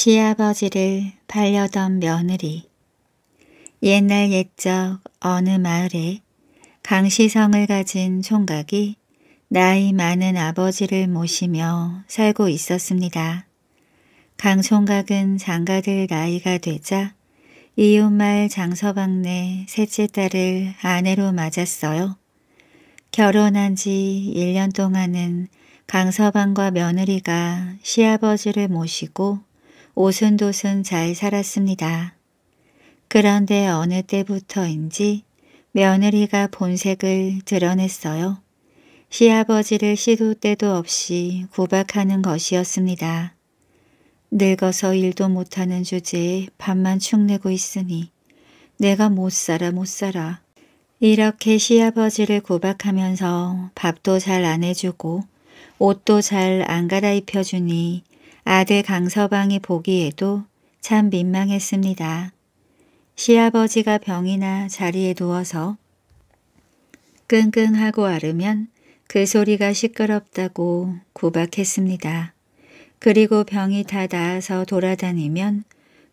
시아버지를 팔려던 며느리 옛날 옛적 어느 마을에 강시성을 가진 총각이 나이 많은 아버지를 모시며 살고 있었습니다. 강 총각은 장가들 나이가 되자 이웃말 장서방네 셋째 딸을 아내로 맞았어요. 결혼한 지 1년 동안은 강서방과 며느리가 시아버지를 모시고 오순도순 잘 살았습니다. 그런데 어느 때부터인지 며느리가 본색을 드러냈어요. 시아버지를 시도 때도 없이 구박하는 것이었습니다. 늙어서 일도 못하는 주제에 밥만 축내고 있으니 내가 못살아 못살아 이렇게 시아버지를 구박하면서 밥도 잘 안 해주고 옷도 잘 안 갈아입혀주니 아들 강서방이 보기에도 참 민망했습니다. 시아버지가 병이나 자리에 누워서 끙끙하고 앓으면 그 소리가 시끄럽다고 구박했습니다. 그리고 병이 다 나아서 돌아다니면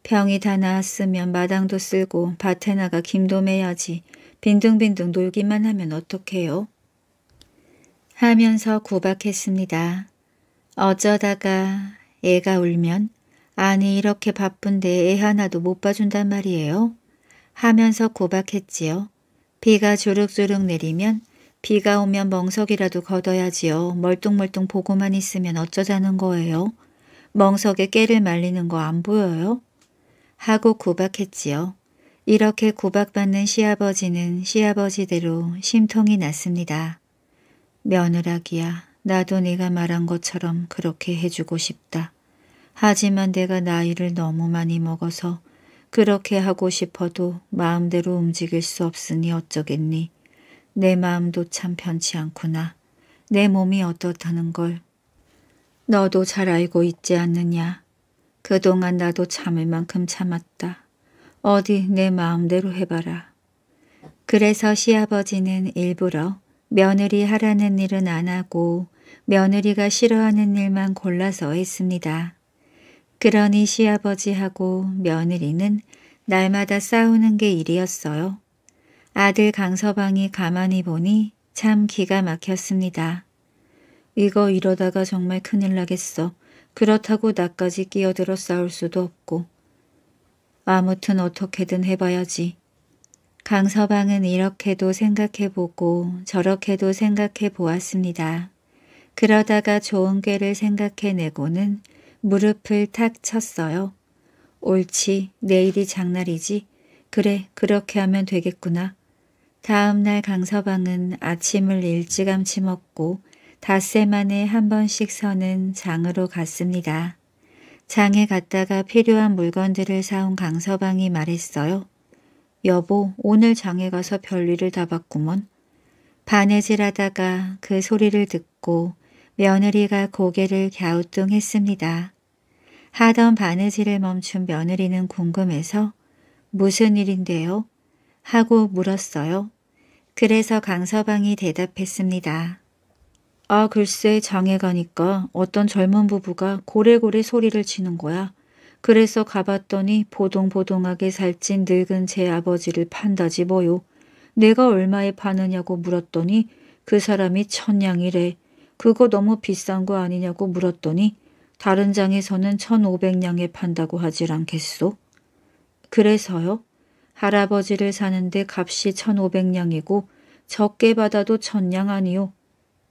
병이 다 나았으면 마당도 쓸고 밭에 나가 김도 매야지 빈둥빈둥 놀기만 하면 어떡해요? 하면서 구박했습니다. 어쩌다가 애가 울면 아니 이렇게 바쁜데 애 하나도 못 봐준단 말이에요. 하면서 고박했지요. 비가 주룩주룩 내리면 비가 오면 멍석이라도 걷어야지요. 멀뚱멀뚱 보고만 있으면 어쩌자는 거예요. 멍석에 깨를 말리는 거 안 보여요? 하고 구박했지요. 이렇게 구박받는 시아버지는 시아버지대로 심통이 났습니다. 며느라기야, 나도 네가 말한 것처럼 그렇게 해주고 싶다. 하지만 내가 나이를 너무 많이 먹어서 그렇게 하고 싶어도 마음대로 움직일 수 없으니 어쩌겠니. 내 마음도 참 편치 않구나. 내 몸이 어떻다는 걸. 너도 잘 알고 있지 않느냐. 그동안 나도 참을 만큼 참았다. 어디 내 마음대로 해봐라. 그래서 시아버지는 일부러 며느리 하라는 일은 안 하고 며느리가 싫어하는 일만 골라서 했습니다. 그러니 시아버지하고 며느리는 날마다 싸우는 게 일이었어요. 아들 강서방이 가만히 보니 참 기가 막혔습니다. 이거 이러다가 정말 큰일 나겠어. 그렇다고 나까지 끼어들어 싸울 수도 없고. 아무튼 어떻게든 해봐야지. 강서방은 이렇게도 생각해보고 저렇게도 생각해보았습니다. 그러다가 좋은 꾀를 생각해내고는 무릎을 탁 쳤어요. 옳지, 내일이 장날이지. 그래, 그렇게 하면 되겠구나. 다음날 강서방은 아침을 일찌감치 먹고 닷새 만에 한 번씩 서는 장으로 갔습니다. 장에 갔다가 필요한 물건들을 사온 강서방이 말했어요. 여보, 오늘 장에 가서 별일을 다 봤구먼. 바느질하다가 그 소리를 듣고 며느리가 고개를 갸우뚱했습니다. 하던 바느질을 멈춘 며느리는 궁금해서 무슨 일인데요? 하고 물었어요. 그래서 강서방이 대답했습니다. 아 글쎄 장애가니까 어떤 젊은 부부가 고래고래 소리를 치는 거야. 그래서 가봤더니 보동보동하게 살찐 늙은 제 아버지를 판다지 뭐요. 내가 얼마에 파느냐고 물었더니 그 사람이 천냥이래. 그거 너무 비싼 거 아니냐고 물었더니 다른 장에서는 1500냥에 판다고 하질 않겠소? 그래서요? 할아버지를 사는데 값이 1500냥이고 적게 받아도 천냥 아니요.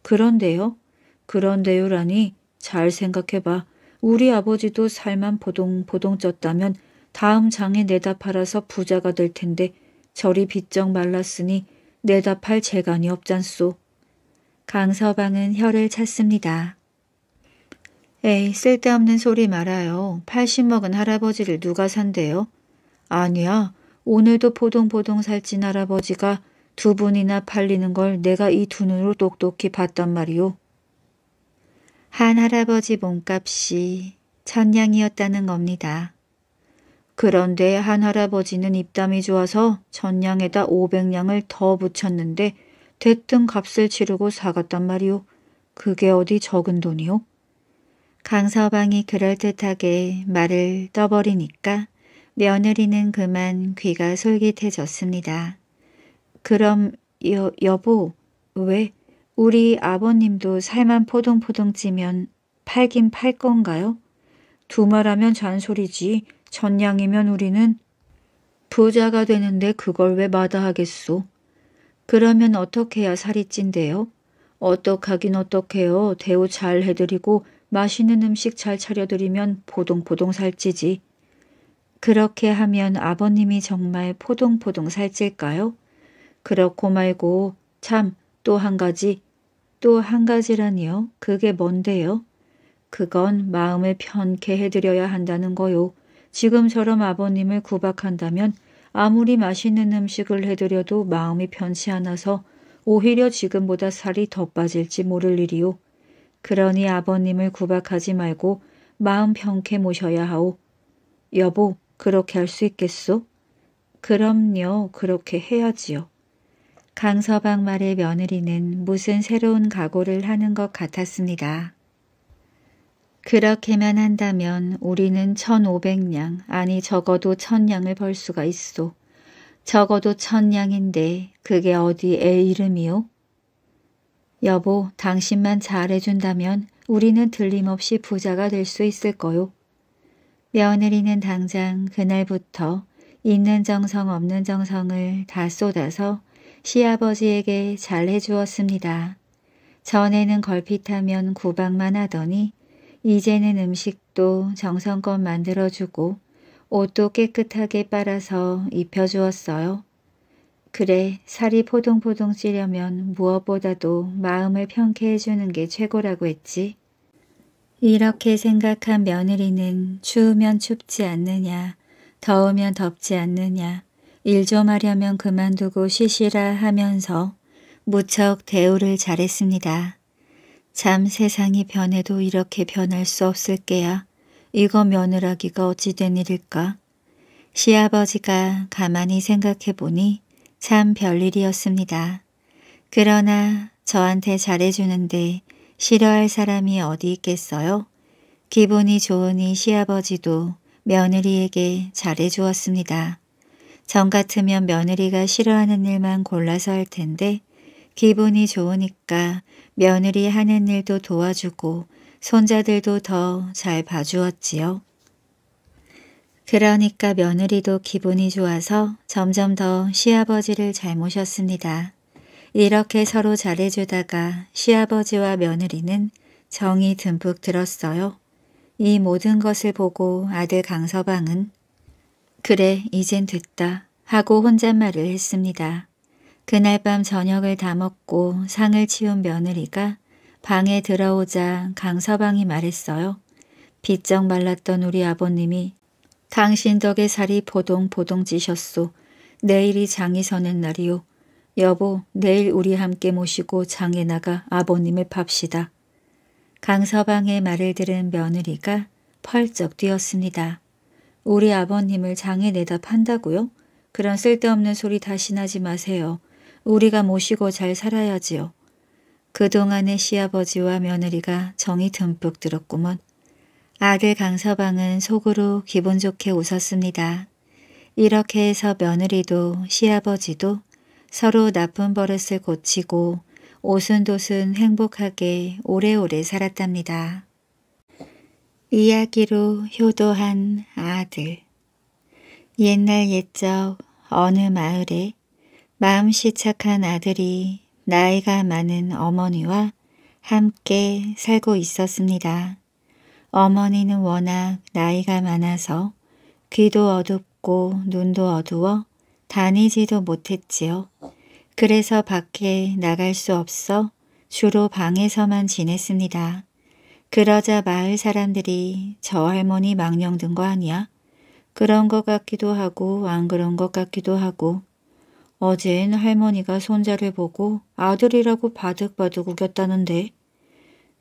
그런데요? 그런데요라니 잘 생각해봐. 우리 아버지도 살만 보동보동 쪘다면 다음 장에 내다 팔아서 부자가 될 텐데 저리 빚쩍 말랐으니 내다 팔 재간이 없잖소. 강서방은 혀를 찼습니다. 에이, 쓸데없는 소리 말아요. 80 먹은 할아버지를 누가 산대요? 아니야. 오늘도 보동보동 살찐 할아버지가 두 분이나 팔리는 걸 내가 이 두 눈으로 똑똑히 봤단 말이오. 한 할아버지 몸값이 천냥이었다는 겁니다. 그런데 한 할아버지는 입담이 좋아서 천냥에다 500냥을 더 붙였는데 대뜸 값을 치르고 사갔단 말이오. 그게 어디 적은 돈이오? 강서방이 그럴듯하게 말을 떠버리니까 며느리는 그만 귀가 솔깃해졌습니다. 그럼 여, 여보, 왜? 우리 아버님도 살만 포동포동 찌면 팔긴 팔 건가요? 두말하면 잔소리지 전양이면 우리는 부자가 되는데 그걸 왜 마다하겠소? 그러면 어떻게 해야 살이 찐대요 어떡하긴 어떡해요. 대우 잘 해드리고 맛있는 음식 잘 차려드리면 포동포동 살찌지. 그렇게 하면 아버님이 정말 포동포동 살찔까요? 그렇고 말고 참 또 한 가지 또 한 가지라니요. 그게 뭔데요? 그건 마음을 편케 해드려야 한다는 거요. 지금처럼 아버님을 구박한다면 아무리 맛있는 음식을 해드려도 마음이 편치 않아서 오히려 지금보다 살이 더 빠질지 모를 일이요. 그러니 아버님을 구박하지 말고 마음 평케 모셔야 하오. 여보, 그렇게 할 수 있겠소? 그럼요, 그렇게 해야지요. 강서방 말의 며느리는 무슨 새로운 각오를 하는 것 같았습니다. 그렇게만 한다면 우리는 1500냥, 아니 적어도 1000냥을 벌 수가 있어. 적어도 1000냥인데 그게 어디 애이름이오 여보, 당신만 잘해준다면 우리는 들림없이 부자가 될 수 있을 거요. 며느리는 당장 그날부터 있는 정성 없는 정성을 다 쏟아서 시아버지에게 잘해주었습니다. 전에는 걸핏하면 구박만 하더니 이제는 음식도 정성껏 만들어주고 옷도 깨끗하게 빨아서 입혀주었어요. 그래 살이 포동포동 찌려면 무엇보다도 마음을 평쾌 해주는 게 최고라고 했지. 이렇게 생각한 며느리는 추우면 춥지 않느냐 더우면 덥지 않느냐 일 좀 하려면 그만두고 쉬시라 하면서 무척 대우를 잘했습니다. 참 세상이 변해도 이렇게 변할 수 없을 게야. 이거 며느라기가 어찌된 일일까? 시아버지가 가만히 생각해보니 참 별일이었습니다. 그러나 저한테 잘해주는데 싫어할 사람이 어디 있겠어요? 기분이 좋으니 시아버지도 며느리에게 잘해주었습니다. 전 같으면 며느리가 싫어하는 일만 골라서 할 텐데 기분이 좋으니까 며느리 하는 일도 도와주고 손자들도 더 잘 봐주었지요. 그러니까 며느리도 기분이 좋아서 점점 더 시아버지를 잘 모셨습니다. 이렇게 서로 잘해주다가 시아버지와 며느리는 정이 듬뿍 들었어요. 이 모든 것을 보고 아들 강서방은 그래 이젠 됐다 하고 혼잣말을 했습니다. 그날 밤 저녁을 다 먹고 상을 치운 며느리가 방에 들어오자 강서방이 말했어요. 빚쩍 말랐던 우리 아버님이 당신 덕에 살이 보동보동 지셨소. 내일이 장이 서는 날이오 여보, 내일 우리 함께 모시고 장에 나가 아버님을 팝시다. 강서방의 말을 들은 며느리가 펄쩍 뛰었습니다. 우리 아버님을 장에 내다 판다고요? 그런 쓸데없는 소리 다신 하지 마세요. 우리가 모시고 잘 살아야지요. 그동안의 시아버지와 며느리가 정이 듬뿍 들었구먼. 아들 강서방은 속으로 기분 좋게 웃었습니다. 이렇게 해서 며느리도 시아버지도 서로 나쁜 버릇을 고치고 오순도순 행복하게 오래오래 살았답니다. 이야기로 효도한 아들 옛날 옛적 어느 마을에 마음씨 착한 아들이 나이가 많은 어머니와 함께 살고 있었습니다. 어머니는 워낙 나이가 많아서 귀도 어둡고 눈도 어두워 다니지도 못했지요. 그래서 밖에 나갈 수 없어 주로 방에서만 지냈습니다. 그러자 마을 사람들이 저 할머니 망령 든거 아니야? 그런 것 같기도 하고 안 그런 것 같기도 하고 어젠 할머니가 손자를 보고 아들이라고 바득바득 우겼다는데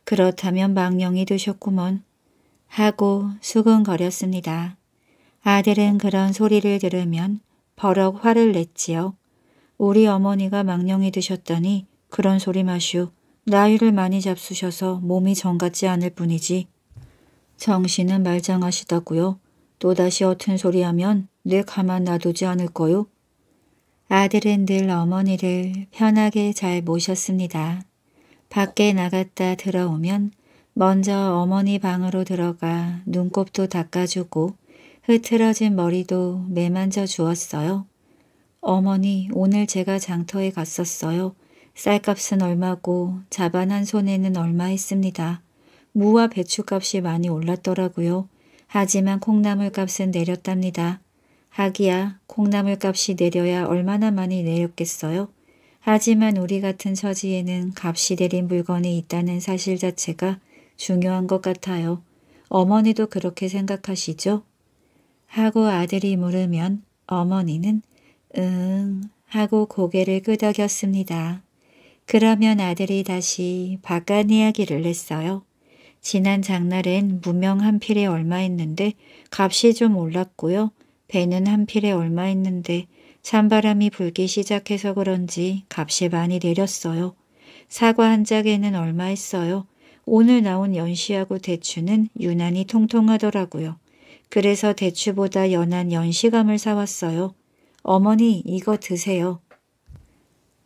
그렇다면 망령이 되셨구먼. 하고 수근거렸습니다. 아들은 그런 소리를 들으면 버럭 화를 냈지요. 우리 어머니가 망령이 드셨다니 그런 소리 마슈. 나이를 많이 잡수셔서 몸이 정같지 않을 뿐이지. 정신은 말장하시다고요. 또다시 어튼 소리하면 늘 가만 놔두지 않을 거요. 아들은 늘 어머니를 편하게 잘 모셨습니다. 밖에 나갔다 들어오면 먼저 어머니 방으로 들어가 눈곱도 닦아주고 흐트러진 머리도 매만져 주었어요. 어머니 오늘 제가 장터에 갔었어요. 쌀값은 얼마고 자반 한 손에는 얼마 했습니다. 무와 배추값이 많이 올랐더라고요. 하지만 콩나물값은 내렸답니다. 하기야 콩나물값이 내려야 얼마나 많이 내렸겠어요. 하지만 우리 같은 처지에는 값이 내린 물건이 있다는 사실 자체가 중요한 것 같아요. 어머니도 그렇게 생각하시죠? 하고 아들이 물으면 어머니는 응 하고 고개를 끄덕였습니다. 그러면 아들이 다시 바깥 이야기를 했어요. 지난 장날엔 무명 한 필에 얼마 했는데 값이 좀 올랐고요. 배는 한 필에 얼마 했는데 찬바람이 불기 시작해서 그런지 값이 많이 내렸어요. 사과 한 짝에는 얼마 했어요. 오늘 나온 연시하고 대추는 유난히 통통하더라고요. 그래서 대추보다 연한 연시감을 사왔어요. 어머니 이거 드세요.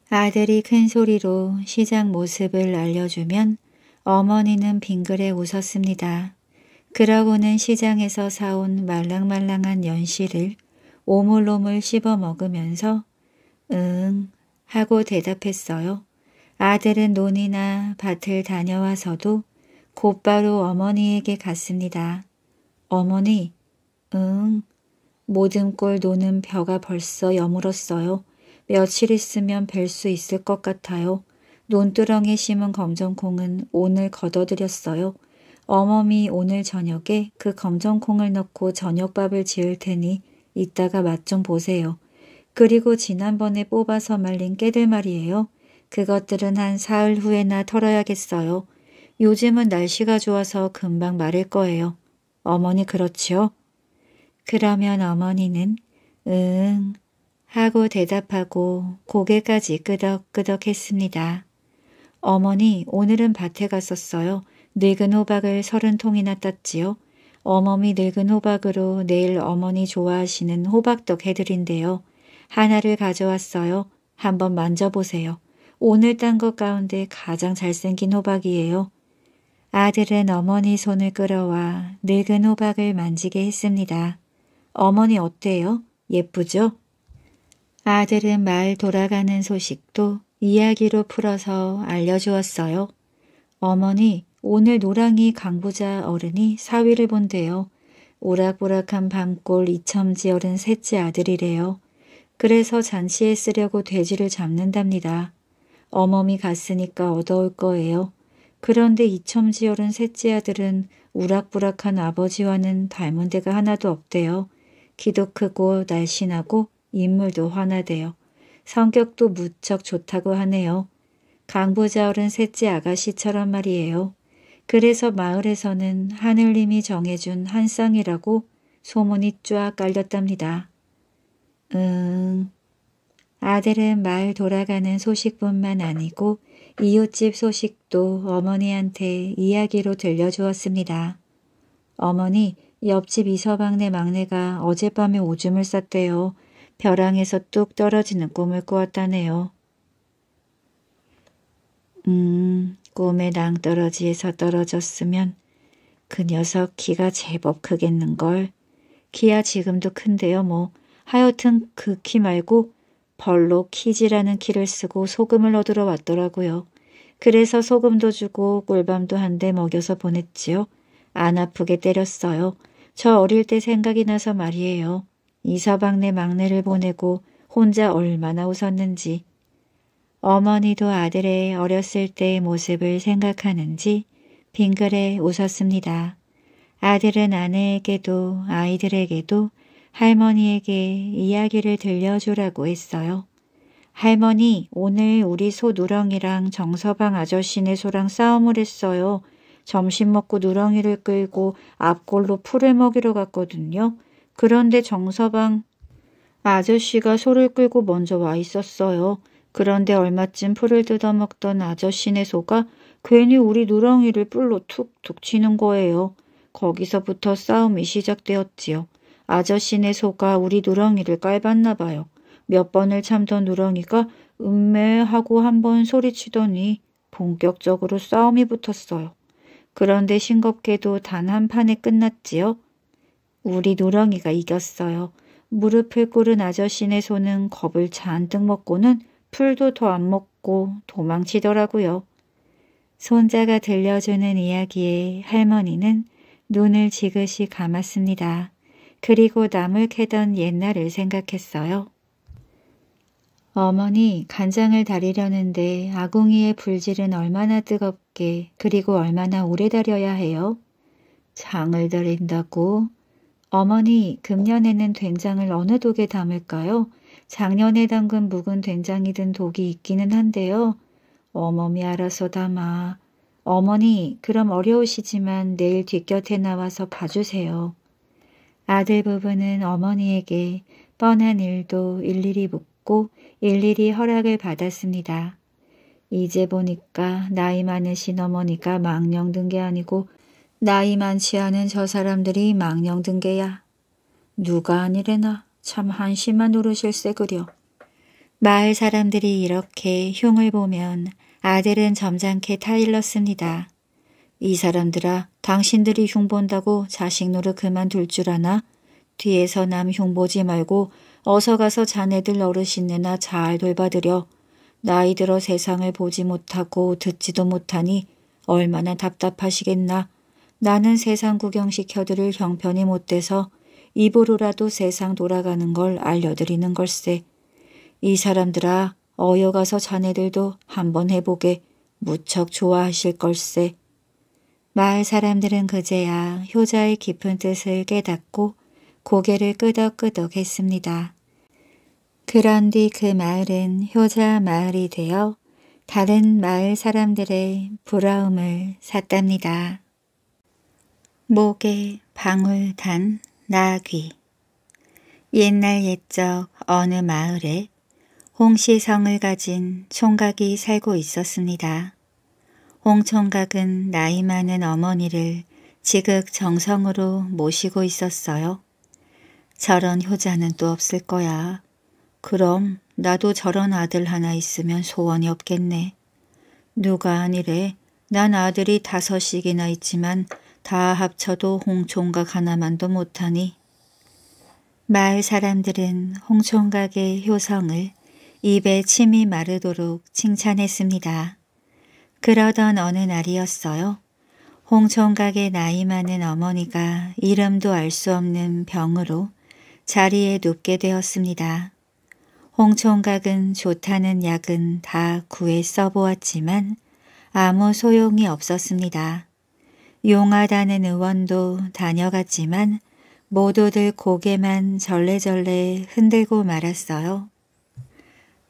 아들이 큰 소리로 시장 모습을 알려주면 어머니는 빙그레 웃었습니다. 그러고는 시장에서 사온 말랑말랑한 연시를 오물오물 씹어 먹으면서 응 하고 대답했어요. 아들은 논이나 밭을 다녀와서도 곧바로 어머니에게 갔습니다. 어머니, 응, 모든골 노는 벼가 벌써 여물었어요. 며칠 있으면 뵐 수 있을 것 같아요. 논두렁에 심은 검정콩은 오늘 걷어들였어요. 어머니 오늘 저녁에 그 검정콩을 넣고 저녁밥을 지을 테니 이따가 맛 좀 보세요. 그리고 지난번에 뽑아서 말린 깨들 말이에요. 그것들은 한 사흘 후에나 털어야겠어요. 요즘은 날씨가 좋아서 금방 마를 거예요. 어머니 그렇지요? 그러면 어머니는 응 하고 대답하고 고개까지 끄덕끄덕 했습니다. 어머니 오늘은 밭에 갔었어요. 늙은 호박을 서른 통이나 땄지요. 어머니 늙은 호박으로 내일 어머니 좋아하시는 호박떡 해드린대요. 하나를 가져왔어요. 한번 만져보세요. 오늘 딴 것 가운데 가장 잘생긴 호박이에요. 아들은 어머니 손을 끌어와 늙은 호박을 만지게 했습니다. 어머니 어때요? 예쁘죠? 아들은 말 돌아가는 소식도 이야기로 풀어서 알려주었어요. 어머니, 오늘 노랑이 강부자 어른이 사위를 본대요. 오락오락한 밤골 이첨지 어른 셋째 아들이래요. 그래서 잔치에 쓰려고 돼지를 잡는답니다. 어멈이 갔으니까 얻어올 거예요. 그런데 이첨지어른 셋째 아들은 우락부락한 아버지와는 닮은 데가 하나도 없대요. 키도 크고 날씬하고 인물도 환하대요. 성격도 무척 좋다고 하네요. 강부자어른 셋째 아가씨처럼 말이에요. 그래서 마을에서는 하늘님이 정해준 한쌍이라고 소문이 쫙 깔렸답니다. 응, 아들은 마을 돌아가는 소식뿐만 아니고 이웃집 소식도 어머니한테 이야기로 들려주었습니다. 어머니, 옆집 이서방네 막내가 어젯밤에 오줌을 쌌대요. 벼랑에서 뚝 떨어지는 꿈을 꾸었다네요. 음, 꿈에 낭떠러지에서 떨어졌으면 그 녀석 키가 제법 크겠는걸. 키야 지금도 큰데요 뭐. 하여튼 그 키 말고 벌로 키지라는 키를 쓰고 소금을 얻으러 왔더라고요. 그래서 소금도 주고 꿀밤도 한 대 먹여서 보냈지요. 안 아프게 때렸어요. 저 어릴 때 생각이 나서 말이에요. 이서방네 막내를 보내고 혼자 얼마나 웃었는지. 어머니도 아들의 어렸을 때의 모습을 생각하는지 빙그레 웃었습니다. 아들은 아내에게도 아이들에게도 할머니에게 이야기를 들려주라고 했어요. 할머니, 오늘 우리 소 누렁이랑 정서방 아저씨네 소랑 싸움을 했어요. 점심 먹고 누렁이를 끌고 앞골로 풀을 먹이러 갔거든요. 그런데 정서방 아저씨가 소를 끌고 먼저 와 있었어요. 그런데 얼마쯤 풀을 뜯어먹던 아저씨네 소가 괜히 우리 누렁이를 뿔로 툭툭 치는 거예요. 거기서부터 싸움이 시작되었지요. 아저씨네 소가 우리 누렁이를 깔봤나 봐요. 몇 번을 참던 누렁이가 음메 하고 한 번 소리치더니 본격적으로 싸움이 붙었어요. 그런데 싱겁게도 단 한 판에 끝났지요. 우리 누렁이가 이겼어요. 무릎을 꿇은 아저씨네 손은 겁을 잔뜩 먹고는 풀도 더 안 먹고 도망치더라고요. 손자가 들려주는 이야기에 할머니는 눈을 지그시 감았습니다. 그리고 남을 캐던 옛날을 생각했어요. 어머니 간장을 달이려는데 아궁이의 불질은 얼마나 뜨겁게 그리고 얼마나 오래 달여야 해요? 장을 다인다고 어머니 금년에는 된장을 어느 독에 담을까요? 작년에 담근 묵은 된장이든 독이 있기는 한데요. 어머니 알아서 담아. 어머니 그럼 어려우시지만 내일 뒷곁에 나와서 봐주세요. 아들 부부는 어머니에게 뻔한 일도 일일이 묻고 일일이 허락을 받았습니다. 이제 보니까 나이 많으신 어머니가 망령 된게 아니고 나이 많지 않은 저 사람들이 망령 된 게야. 누가 아니래나 참 한심한 노릇일세 그려. 마을 사람들이 이렇게 흉을 보면 아들은 점잖게 타일렀습니다. 이 사람들아 당신들이 흉본다고 자식 노릇 그만둘 줄 아나? 뒤에서 남 흉보지 말고 어서 가서 자네들 어르신네나 잘 돌봐드려. 나이 들어 세상을 보지 못하고 듣지도 못하니 얼마나 답답하시겠나. 나는 세상 구경시켜드릴 형편이 못 돼서 입으로라도 세상 돌아가는 걸 알려드리는 걸세. 이 사람들아 어여 가서 자네들도 한번 해보게 무척 좋아하실 걸세. 마을 사람들은 그제야 효자의 깊은 뜻을 깨닫고 고개를 끄덕끄덕 했습니다. 그런 뒤 그 마을은 효자 마을이 되어 다른 마을 사람들의 부러움을 샀답니다. 목에 방울 단 나귀 옛날 옛적 어느 마을에 홍시성을 가진 총각이 살고 있었습니다. 홍총각은 나이 많은 어머니를 지극정성으로 모시고 있었어요. 저런 효자는 또 없을 거야. 그럼 나도 저런 아들 하나 있으면 소원이 없겠네. 누가 아니래. 난 아들이 다섯씩이나 있지만 다 합쳐도 홍총각 하나만도 못하니. 마을 사람들은 홍총각의 효성을 입에 침이 마르도록 칭찬했습니다. 그러던 어느 날이었어요. 홍천각의 나이 많은 어머니가 이름도 알 수 없는 병으로 자리에 눕게 되었습니다. 홍총각은 좋다는 약은 다 구해 써보았지만 아무 소용이 없었습니다. 용하다는 의원도 다녀갔지만 모두들 고개만 절레절레 흔들고 말았어요.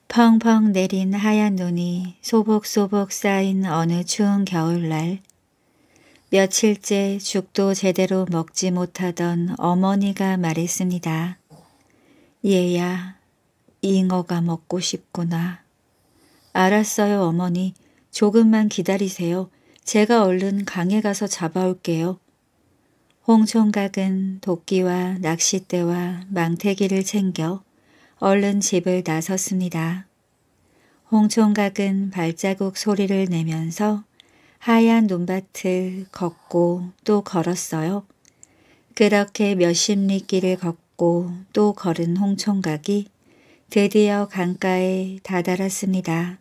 펑펑 내린 하얀 눈이 소복소복 쌓인 어느 추운 겨울날 며칠째 죽도 제대로 먹지 못하던 어머니가 말했습니다. 얘야, 잉어가 먹고 싶구나. 알았어요, 어머니. 조금만 기다리세요. 제가 얼른 강에 가서 잡아올게요. 홍총각은 도끼와 낚싯대와 망태기를 챙겨 얼른 집을 나섰습니다. 홍총각은 발자국 소리를 내면서 하얀 눈밭을 걷고 또 걸었어요. 그렇게 몇십 리 길을 걷고 또 걸은 홍총각이 드디어 강가에 다다랐습니다.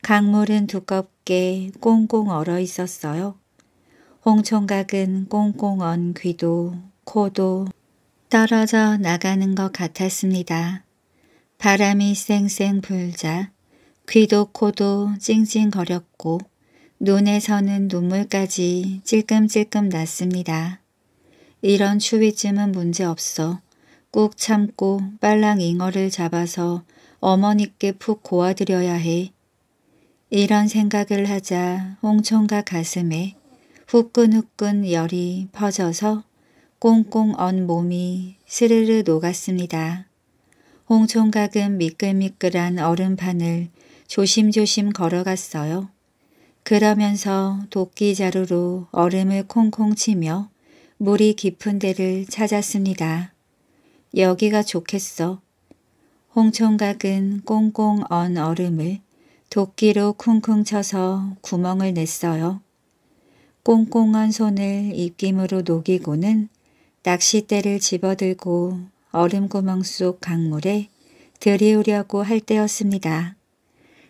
강물은 두껍게 꽁꽁 얼어 있었어요. 홍총각은 꽁꽁 언 귀도 코도 떨어져 나가는 것 같았습니다. 바람이 쌩쌩 불자 귀도 코도 찡찡거렸고 눈에서는 눈물까지 찔끔찔끔 났습니다. 이런 추위쯤은 문제없어 꾹 참고 빨랑 잉어를 잡아서 어머니께 푹 고아드려야 해. 이런 생각을 하자 홍총과 가슴에 후끈후끈 열이 퍼져서 꽁꽁 언 몸이 스르르 녹았습니다. 홍총각은 미끌미끌한 얼음판을 조심조심 걸어갔어요. 그러면서 도끼 자루로 얼음을 콩콩 치며 물이 깊은 데를 찾았습니다. 여기가 좋겠어. 홍총각은 꽁꽁 언 얼음을 도끼로 쿵쿵 쳐서 구멍을 냈어요. 꽁꽁한 손을 입김으로 녹이고는 낚싯대를 집어들고 얼음구멍 속 강물에 들이우려고 할 때였습니다.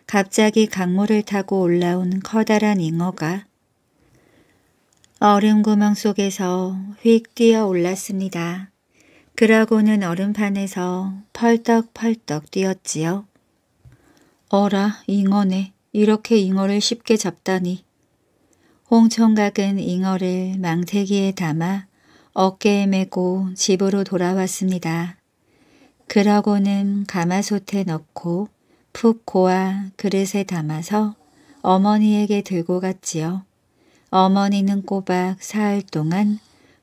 갑자기 강물을 타고 올라온 커다란 잉어가 얼음구멍 속에서 휙 뛰어 올랐습니다. 그러고는 얼음판에서 펄떡펄떡 뛰었지요. 어라 잉어네 이렇게 잉어를 쉽게 잡다니. 홍총각은 잉어를 망태기에 담아 어깨에 메고 집으로 돌아왔습니다. 그러고는 가마솥에 넣고 푹 고아 그릇에 담아서 어머니에게 들고 갔지요. 어머니는 꼬박 사흘 동안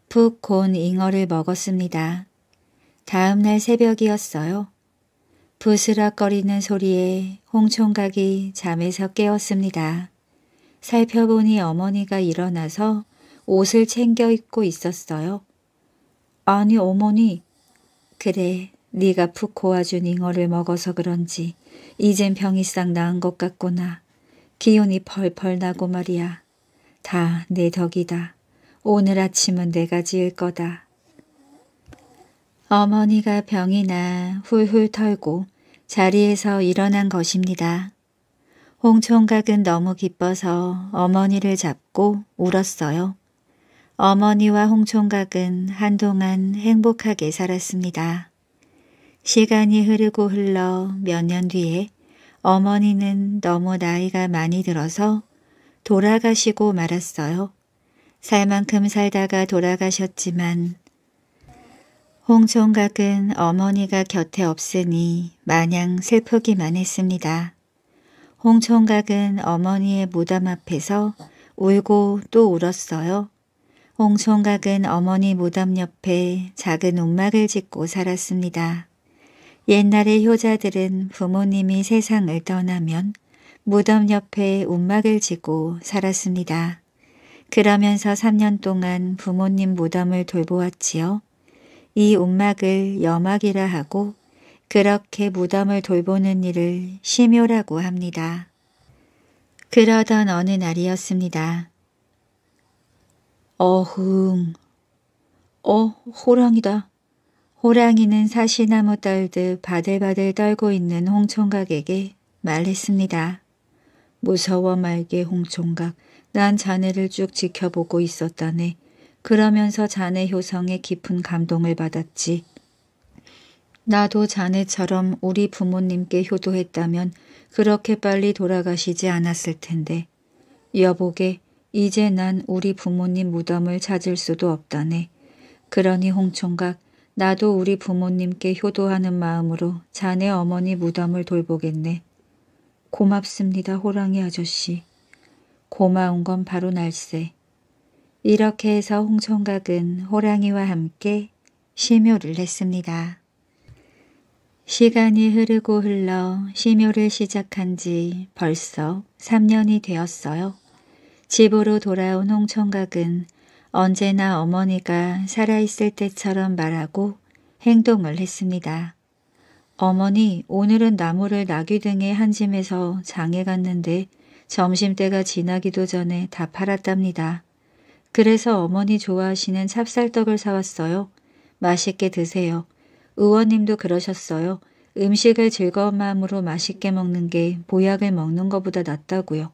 푹 고운 잉어를 먹었습니다. 다음 날 새벽이었어요. 부스럭거리는 소리에 홍총각이 잠에서 깨었습니다. 살펴보니 어머니가 일어나서 옷을 챙겨 입고 있었어요. 아니 어머니, 그래 네가 푹 고아준 잉어를 먹어서 그런지 이젠 병이 싹 나은 것 같구나. 기운이 펄펄 나고 말이야. 다 내 덕이다. 오늘 아침은 내가 지을 거다. 어머니가 병이 나 훌훌 털고 자리에서 일어난 것입니다. 홍총각은 너무 기뻐서 어머니를 잡고 울었어요. 어머니와 홍총각은 한동안 행복하게 살았습니다. 시간이 흐르고 흘러 몇 년 뒤에 어머니는 너무 나이가 많이 들어서 돌아가시고 말았어요. 살 만큼 살다가 돌아가셨지만 홍총각은 어머니가 곁에 없으니 마냥 슬프기만 했습니다. 홍총각은 어머니의 무덤 앞에서 울고 또 울었어요. 홍송각은 어머니 무덤 옆에 작은 움막을 짓고 살았습니다. 옛날의 효자들은 부모님이 세상을 떠나면 무덤 옆에 움막을 짓고 살았습니다. 그러면서 3년 동안 부모님 무덤을 돌보았지요. 이 움막을 여막이라 하고 그렇게 무덤을 돌보는 일을 심묘라고 합니다. 그러던 어느 날이었습니다. 어흥. 어, 호랑이다. 호랑이는 사시나무 떨듯 바들바들 떨고 있는 홍총각에게 말했습니다. 무서워 말게 홍총각. 난 자네를 쭉 지켜보고 있었다네. 그러면서 자네 효성에 깊은 감동을 받았지. 나도 자네처럼 우리 부모님께 효도했다면 그렇게 빨리 돌아가시지 않았을 텐데. 여보게 이제 난 우리 부모님 무덤을 찾을 수도 없다네. 그러니 홍총각 나도 우리 부모님께 효도하는 마음으로 자네 어머니 무덤을 돌보겠네. 고맙습니다 호랑이 아저씨. 고마운 건 바로 날세. 이렇게 해서 홍총각은 호랑이와 함께 심묘를냈습니다 시간이 흐르고 흘러 심묘를 시작한 지 벌써 3년이 되었어요. 집으로 돌아온 홍청각은 언제나 어머니가 살아있을 때처럼 말하고 행동을 했습니다. 어머니 오늘은 나무를 나귀 등에 한 짐에서 장에 갔는데 점심때가 지나기도 전에 다 팔았답니다. 그래서 어머니 좋아하시는 찹쌀떡을 사왔어요. 맛있게 드세요. 의원님도 그러셨어요. 음식을 즐거운 마음으로 맛있게 먹는 게 보약을 먹는 것보다 낫다고요.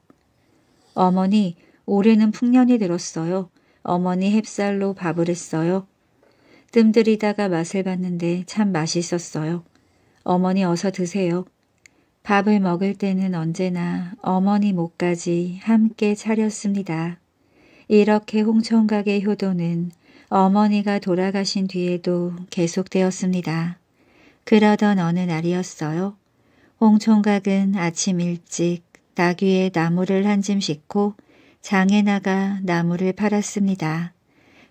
어머니 올해는 풍년이 들었어요. 어머니 햅쌀로 밥을 했어요. 뜸들이다가 맛을 봤는데 참 맛있었어요. 어머니 어서 드세요. 밥을 먹을 때는 언제나 어머니 목까지 함께 차렸습니다. 이렇게 홍천각의 효도는 어머니가 돌아가신 뒤에도 계속되었습니다. 그러던 어느 날이었어요. 홍총각은 아침 일찍 낙위에 나무를 한 짐 싣고 장에 나가 나무를 팔았습니다.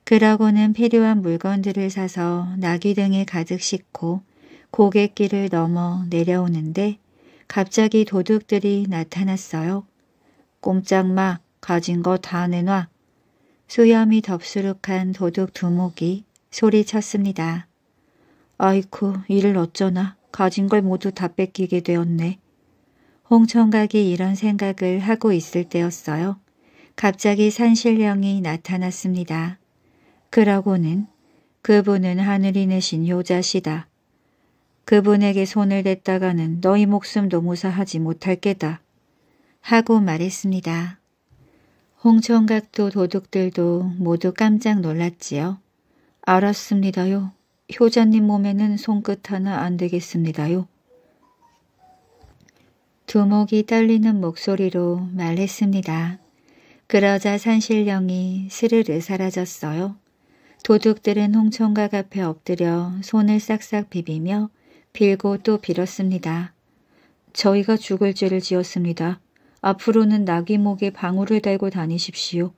그러고는 필요한 물건들을 사서 나귀 등에 가득 싣고 고갯길을 넘어 내려오는데 갑자기 도둑들이 나타났어요. 꼼짝 마, 가진 거 다 내놔. 수염이 덥수룩한 도둑 두목이 소리쳤습니다. 아이쿠, 이를 어쩌나. 가진 걸 모두 다 뺏기게 되었네. 홍천각이 이런 생각을 하고 있을 때였어요. 갑자기 산신령이 나타났습니다. 그러고는 그분은 하늘이 내신 효자시다 그분에게 손을 댔다가는 너희 목숨도 무사하지 못할 게다. 하고 말했습니다. 홍천각도 도둑들도 모두 깜짝 놀랐지요. 알았습니다요. 효자님 몸에는 손끝 하나 안 되겠습니다요. 두목이 떨리는 목소리로 말했습니다. 그러자 산신령이 스르르 사라졌어요. 도둑들은 홍천각 앞에 엎드려 손을 싹싹 비비며 빌고 또 빌었습니다. 저희가 죽을 죄를 지었습니다. 앞으로는 낙이 목에 방울을 달고 다니십시오.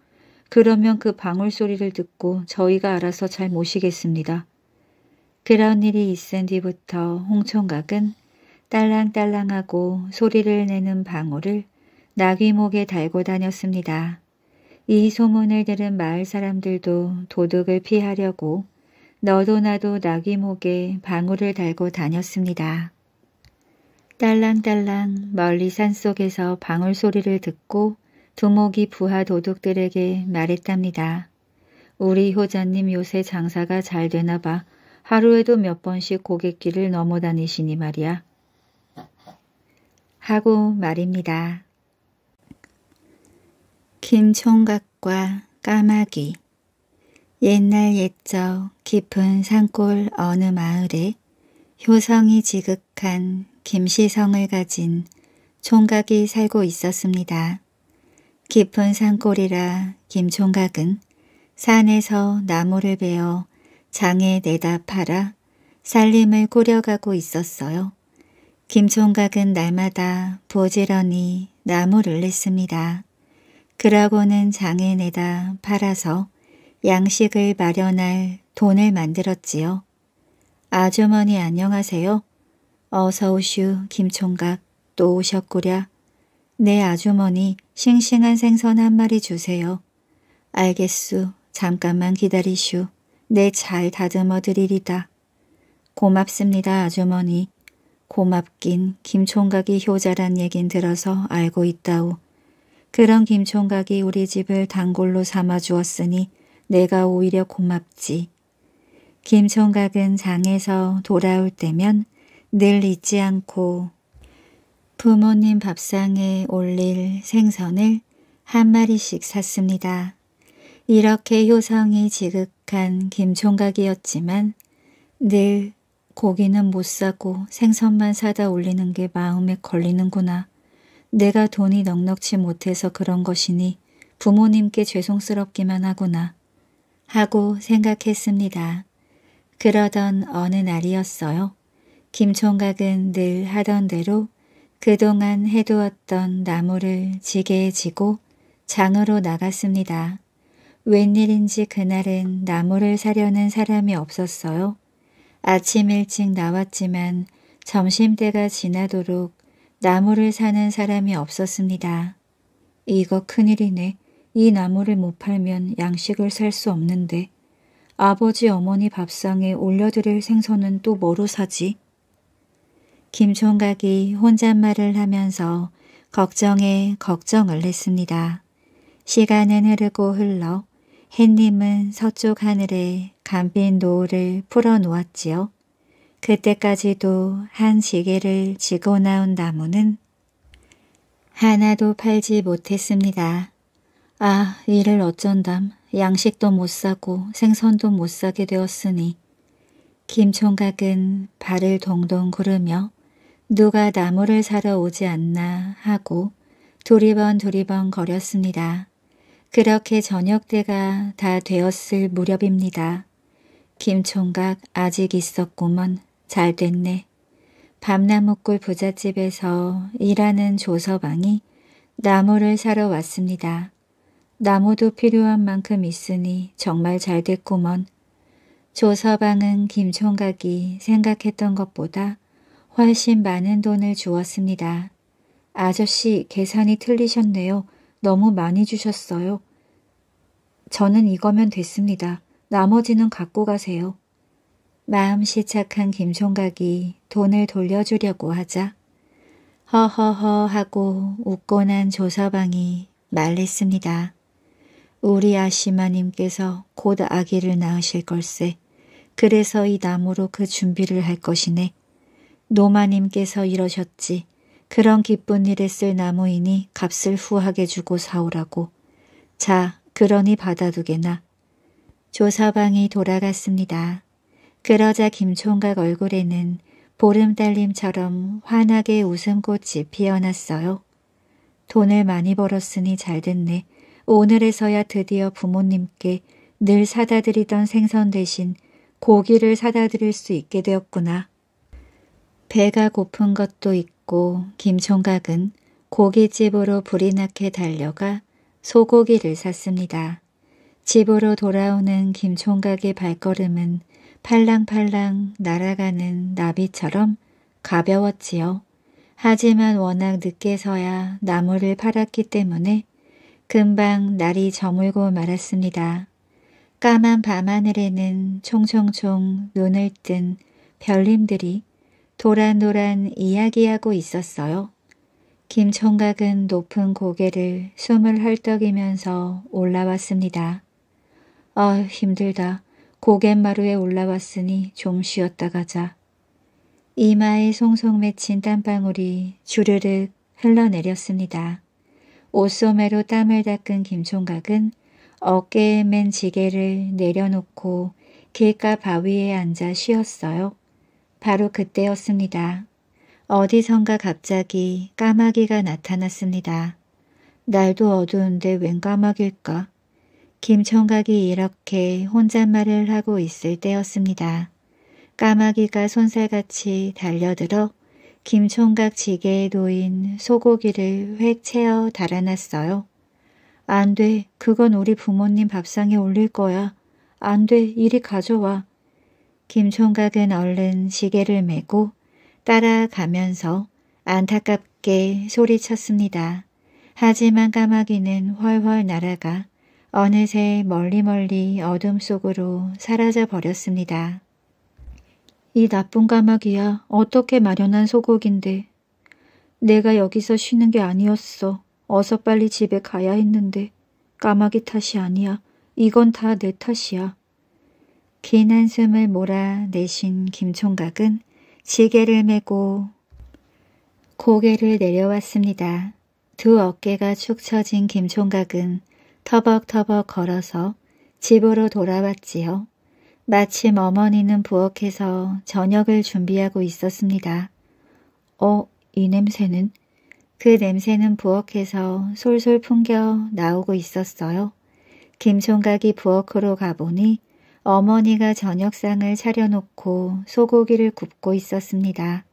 그러면 그 방울 소리를 듣고 저희가 알아서 잘 모시겠습니다. 그런 일이 있은 뒤부터 홍천각은 딸랑딸랑하고 소리를 내는 방울을 나귀목에 달고 다녔습니다. 이 소문을 들은 마을 사람들도 도둑을 피하려고 너도 나도 나귀목에 방울을 달고 다녔습니다. 딸랑딸랑 멀리 산속에서 방울 소리를 듣고 두목이 부하 도둑들에게 말했답니다. 우리 효자님 요새 장사가 잘 되나 봐. 하루에도 몇 번씩 고객길을 넘어 다니시니 말이야. 하고 말입니다. 김총각과 까마귀 옛날 옛적 깊은 산골 어느 마을에 효성이 지극한 김시성을 가진 총각이 살고 있었습니다. 깊은 산골이라 김총각은 산에서 나무를 베어 장에 내다 팔아 살림을 꾸려가고 있었어요. 김총각은 날마다 부지런히 나무를 냈습니다. 그러고는 장에 내다 팔아서 양식을 마련할 돈을 만들었지요. 아주머니 안녕하세요. 어서 오슈 김총각 또 오셨구랴. 네 아주머니 싱싱한 생선 한 마리 주세요. 알겠수 잠깐만 기다리슈. 내잘 네, 다듬어 드리리다. 고맙습니다 아주머니. 고맙긴 김총각이 효자란 얘긴 들어서 알고 있다오 그런 김총각이 우리 집을 단골로 삼아 주었으니 내가 오히려 고맙지. 김총각은 장에서 돌아올 때면 늘 잊지 않고 부모님 밥상에 올릴 생선을 한 마리씩 샀습니다. 이렇게 효성이 지극한 김총각이었지만 늘 고기는 못 사고 생선만 사다 올리는 게 마음에 걸리는구나. 내가 돈이 넉넉치 못해서 그런 것이니 부모님께 죄송스럽기만 하구나 하고 생각했습니다. 그러던 어느 날이었어요. 김총각은 늘 하던 대로 그동안 해두었던 나무를 지게에 지고 장으로 나갔습니다. 웬일인지 그날은 나무를 사려는 사람이 없었어요. 아침 일찍 나왔지만 점심때가 지나도록 나무를 사는 사람이 없었습니다. 이거 큰일이네. 이 나무를 못 팔면 양식을 살 수 없는데 아버지 어머니 밥상에 올려드릴 생선은 또 뭐로 사지? 김총각이 혼잣말을 하면서 걱정에 걱정을 했습니다. 시간은 흐르고 흘러 햇님은 서쪽 하늘에 간빈 노을을 풀어놓았지요. 그때까지도 한 시계를 지고 나온 나무는 하나도 팔지 못했습니다. 아, 이를 어쩐담. 양식도 못 사고 생선도 못 사게 되었으니 김총각은 발을 동동 구르며 누가 나무를 사러 오지 않나 하고 두리번 두리번 거렸습니다. 그렇게 저녁 때가 다 되었을 무렵입니다. 김총각 아직 있었구먼. 잘 됐네. 밤나무꿀 부잣집에서 일하는 조서방이 나무를 사러 왔습니다. 나무도 필요한 만큼 있으니 정말 잘 됐구먼. 조서방은 김총각이 생각했던 것보다 훨씬 많은 돈을 주었습니다. 아저씨 계산이 틀리셨네요. 너무 많이 주셨어요. 저는 이거면 됐습니다. 나머지는 갖고 가세요. 마음씨 착한 김총각이 돈을 돌려주려고 하자 허허허 하고 웃고 난 조서방이 말했습니다. 우리 아시마님께서 곧 아기를 낳으실 걸세. 그래서 이 나무로 그 준비를 할 것이네. 노마님께서 이러셨지. 그런 기쁜 일에 쓸 나무이니 값을 후하게 주고 사오라고. 자, 그러니 받아두게나. 조사방이 돌아갔습니다. 그러자 김총각 얼굴에는 보름달님처럼 환하게 웃음꽃이 피어났어요. 돈을 많이 벌었으니 잘 됐네. 오늘에서야 드디어 부모님께 늘 사다 드리던 생선 대신 고기를 사다 드릴 수 있게 되었구나. 배가 고픈 것도 있고 김총각은 고깃집으로 불이 나게 달려가 소고기를 샀습니다. 집으로 돌아오는 김총각의 발걸음은 팔랑팔랑 날아가는 나비처럼 가벼웠지요. 하지만 워낙 늦게서야 나무를 팔았기 때문에 금방 날이 저물고 말았습니다. 까만 밤하늘에는 총총총 눈을 뜬 별님들이 도란도란 이야기하고 있었어요. 김총각은 높은 고개를 숨을 헐떡이면서 올라왔습니다. 아 힘들다. 고갯마루에 올라왔으니 좀 쉬었다 가자. 이마에 송송 맺힌 땀방울이 주르륵 흘러내렸습니다. 옷소매로 땀을 닦은 김총각은 어깨에 맨 지게를 내려놓고 길가 바위에 앉아 쉬었어요. 바로 그때였습니다. 어디선가 갑자기 까마귀가 나타났습니다. 날도 어두운데 웬 까마귀일까? 김총각이 이렇게 혼잣말을 하고 있을 때였습니다. 까마귀가 손살같이 달려들어 김총각 지게에 놓인 소고기를 획채어 달아놨어요. 안 돼, 그건 우리 부모님 밥상에 올릴 거야. 안 돼, 이리 가져와. 김총각은 얼른 시계를 메고 따라가면서 안타깝게 소리쳤습니다. 하지만 까마귀는 훨훨 날아가 어느새 멀리 멀리 어둠 속으로 사라져 버렸습니다. 이 나쁜 까마귀야 어떻게 마련한 소곡인데 내가 여기서 쉬는 게 아니었어. 어서 빨리 집에 가야 했는데 까마귀 탓이 아니야. 이건 다 내 탓이야. 긴 한숨을 몰아내신 김총각은 지게를 메고 고개를 내려왔습니다. 두 어깨가 축 처진 김총각은 터벅터벅 걸어서 집으로 돌아왔지요. 마침 어머니는 부엌에서 저녁을 준비하고 있었습니다. 어, 이 냄새는? 그 냄새는 부엌에서 솔솔 풍겨 나오고 있었어요. 김총각이 부엌으로 가보니 어머니가 저녁상을 차려놓고 소고기를 굽고 있었습니다.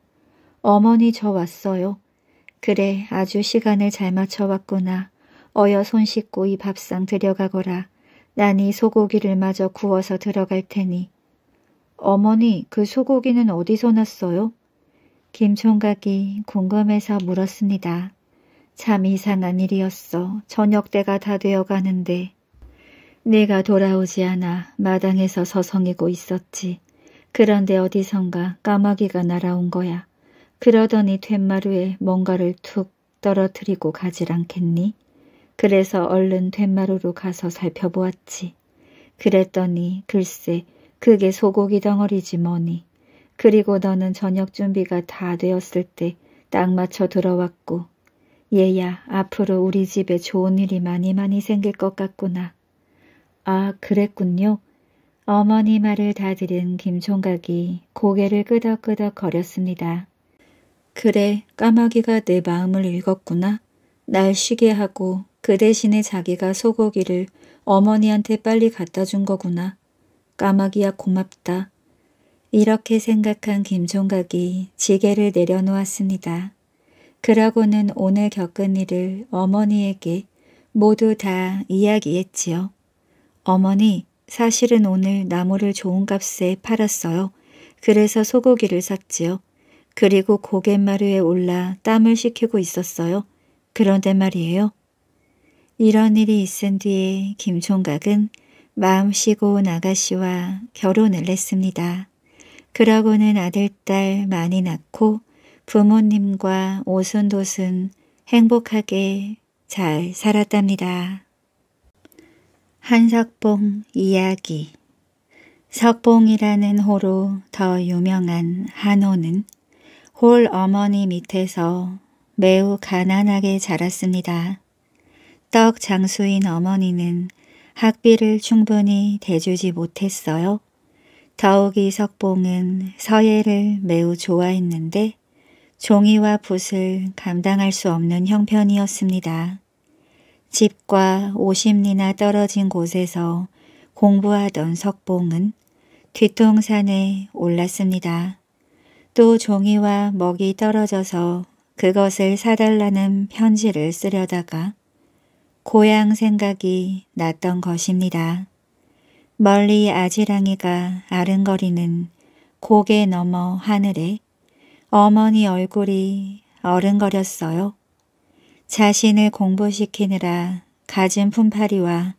어머니 저 왔어요. 그래 아주 시간을 잘 맞춰 왔구나. 어여 손 씻고 이 밥상 들여가거라. 난 이 소고기를 마저 구워서 들어갈 테니. 어머니, 그 소고기는 어디서 났어요? 김총각이 궁금해서 물었습니다. 참 이상한 일이었어. 저녁 때가 다 되어 가는데. 내가 돌아오지 않아 마당에서 서성이고 있었지. 그런데 어디선가 까마귀가 날아온 거야. 그러더니 된마루에 뭔가를 툭 떨어뜨리고 가지 않겠니? 그래서 얼른 된마루로 가서 살펴보았지. 그랬더니 글쎄 그게 소고기 덩어리지 뭐니. 그리고 너는 저녁 준비가 다 되었을 때 딱 맞춰 들어왔고 얘야 앞으로 우리 집에 좋은 일이 많이 많이 생길 것 같구나. 아 그랬군요. 어머니 말을 다 들은 김총각이 고개를 끄덕끄덕 거렸습니다. 그래 까마귀가 내 마음을 읽었구나. 날 쉬게 하고 그 대신에 자기가 소고기를 어머니한테 빨리 갖다 준 거구나. 까마귀야 고맙다. 이렇게 생각한 김종각이 지게를 내려놓았습니다. 그러고는 오늘 겪은 일을 어머니에게 모두 다 이야기했지요. 어머니, 사실은 오늘 나무를 좋은 값에 팔았어요. 그래서 소고기를 샀지요. 그리고 고갯마루에 올라 땀을 식히고 있었어요. 그런데 말이에요. 이런 일이 있은 뒤에 김총각은 마음씨 고운 아가씨와 결혼을 했습니다. 그러고는 아들딸 많이 낳고 부모님과 오순도순 행복하게 잘 살았답니다. 한석봉 이야기 석봉이라는 호로 더 유명한 한호는 홀 어머니 밑에서 매우 가난하게 자랐습니다. 떡 장수인 어머니는 학비를 충분히 대주지 못했어요. 더욱이 석봉은 서예를 매우 좋아했는데 종이와 붓을 감당할 수 없는 형편이었습니다. 집과 50리나 떨어진 곳에서 공부하던 석봉은 뒤통산에 올랐습니다. 또 종이와 먹이 떨어져서 그것을 사달라는 편지를 쓰려다가 고향 생각이 났던 것입니다. 멀리 아지랑이가 아른거리는 고개 넘어 하늘에 어머니 얼굴이 어른거렸어요. 자신을 공부시키느라 가진 품팔리와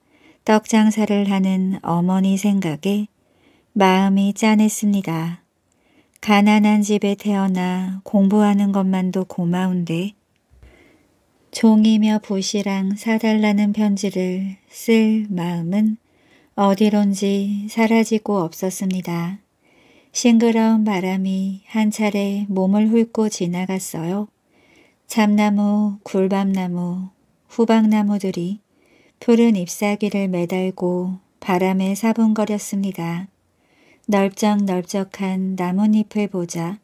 떡장사를 하는 어머니 생각에 마음이 짠했습니다. 가난한 집에 태어나 공부하는 것만도 고마운데 종이며 붓이랑 사달라는 편지를 쓸 마음은 어디론지 사라지고 없었습니다. 싱그러운 바람이 한 차례 몸을 훑고 지나갔어요. 참나무, 굴밤나무, 후방나무들이 푸른 잎사귀를 매달고 바람에 사분거렸습니다. 넓적넓적한 나뭇잎을 보자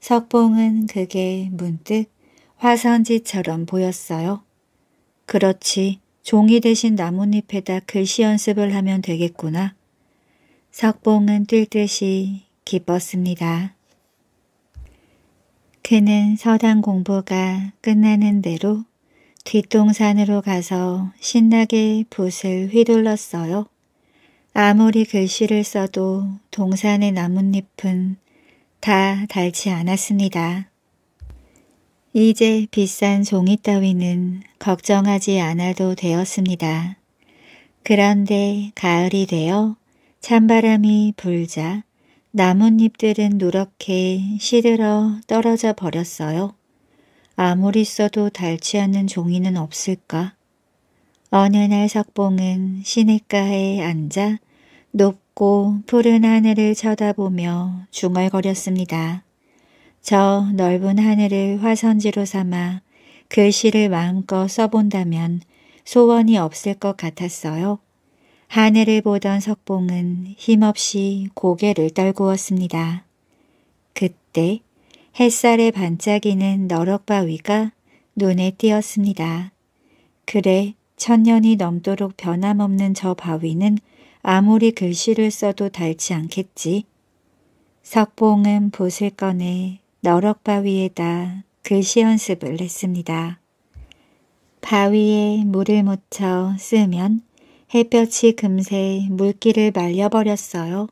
석봉은 그게 문득 화선지처럼 보였어요. 그렇지 종이 대신 나뭇잎에다 글씨 연습을 하면 되겠구나. 석봉은 뛸 듯이 기뻤습니다. 그는 서당 공부가 끝나는 대로 뒷동산으로 가서 신나게 붓을 휘둘렀어요. 아무리 글씨를 써도 동산의 나뭇잎은 다 닳지 않았습니다. 이제 비싼 종이 따위는 걱정하지 않아도 되었습니다. 그런데 가을이 되어 찬바람이 불자 나뭇잎들은 누렇게 시들어 떨어져 버렸어요. 아무리 써도 닳지 않는 종이는 없을까? 어느 날 석봉은 시냇가에 앉아 높고 푸른 하늘을 쳐다보며 중얼거렸습니다. 저 넓은 하늘을 화선지로 삼아 글씨를 그 마음껏 써본다면 소원이 없을 것 같았어요. 하늘을 보던 석봉은 힘없이 고개를 떨구었습니다. 그때 햇살에 반짝이는 너럭바위가 눈에 띄었습니다. 그래 천년이 넘도록 변함없는 저 바위는 아무리 글씨를 써도 닳지 않겠지. 석봉은 붓을 꺼내 너럭바위에다 글씨 연습을 했습니다. 바위에 물을 묻혀 쓰면 햇볕이 금세 물기를 말려버렸어요.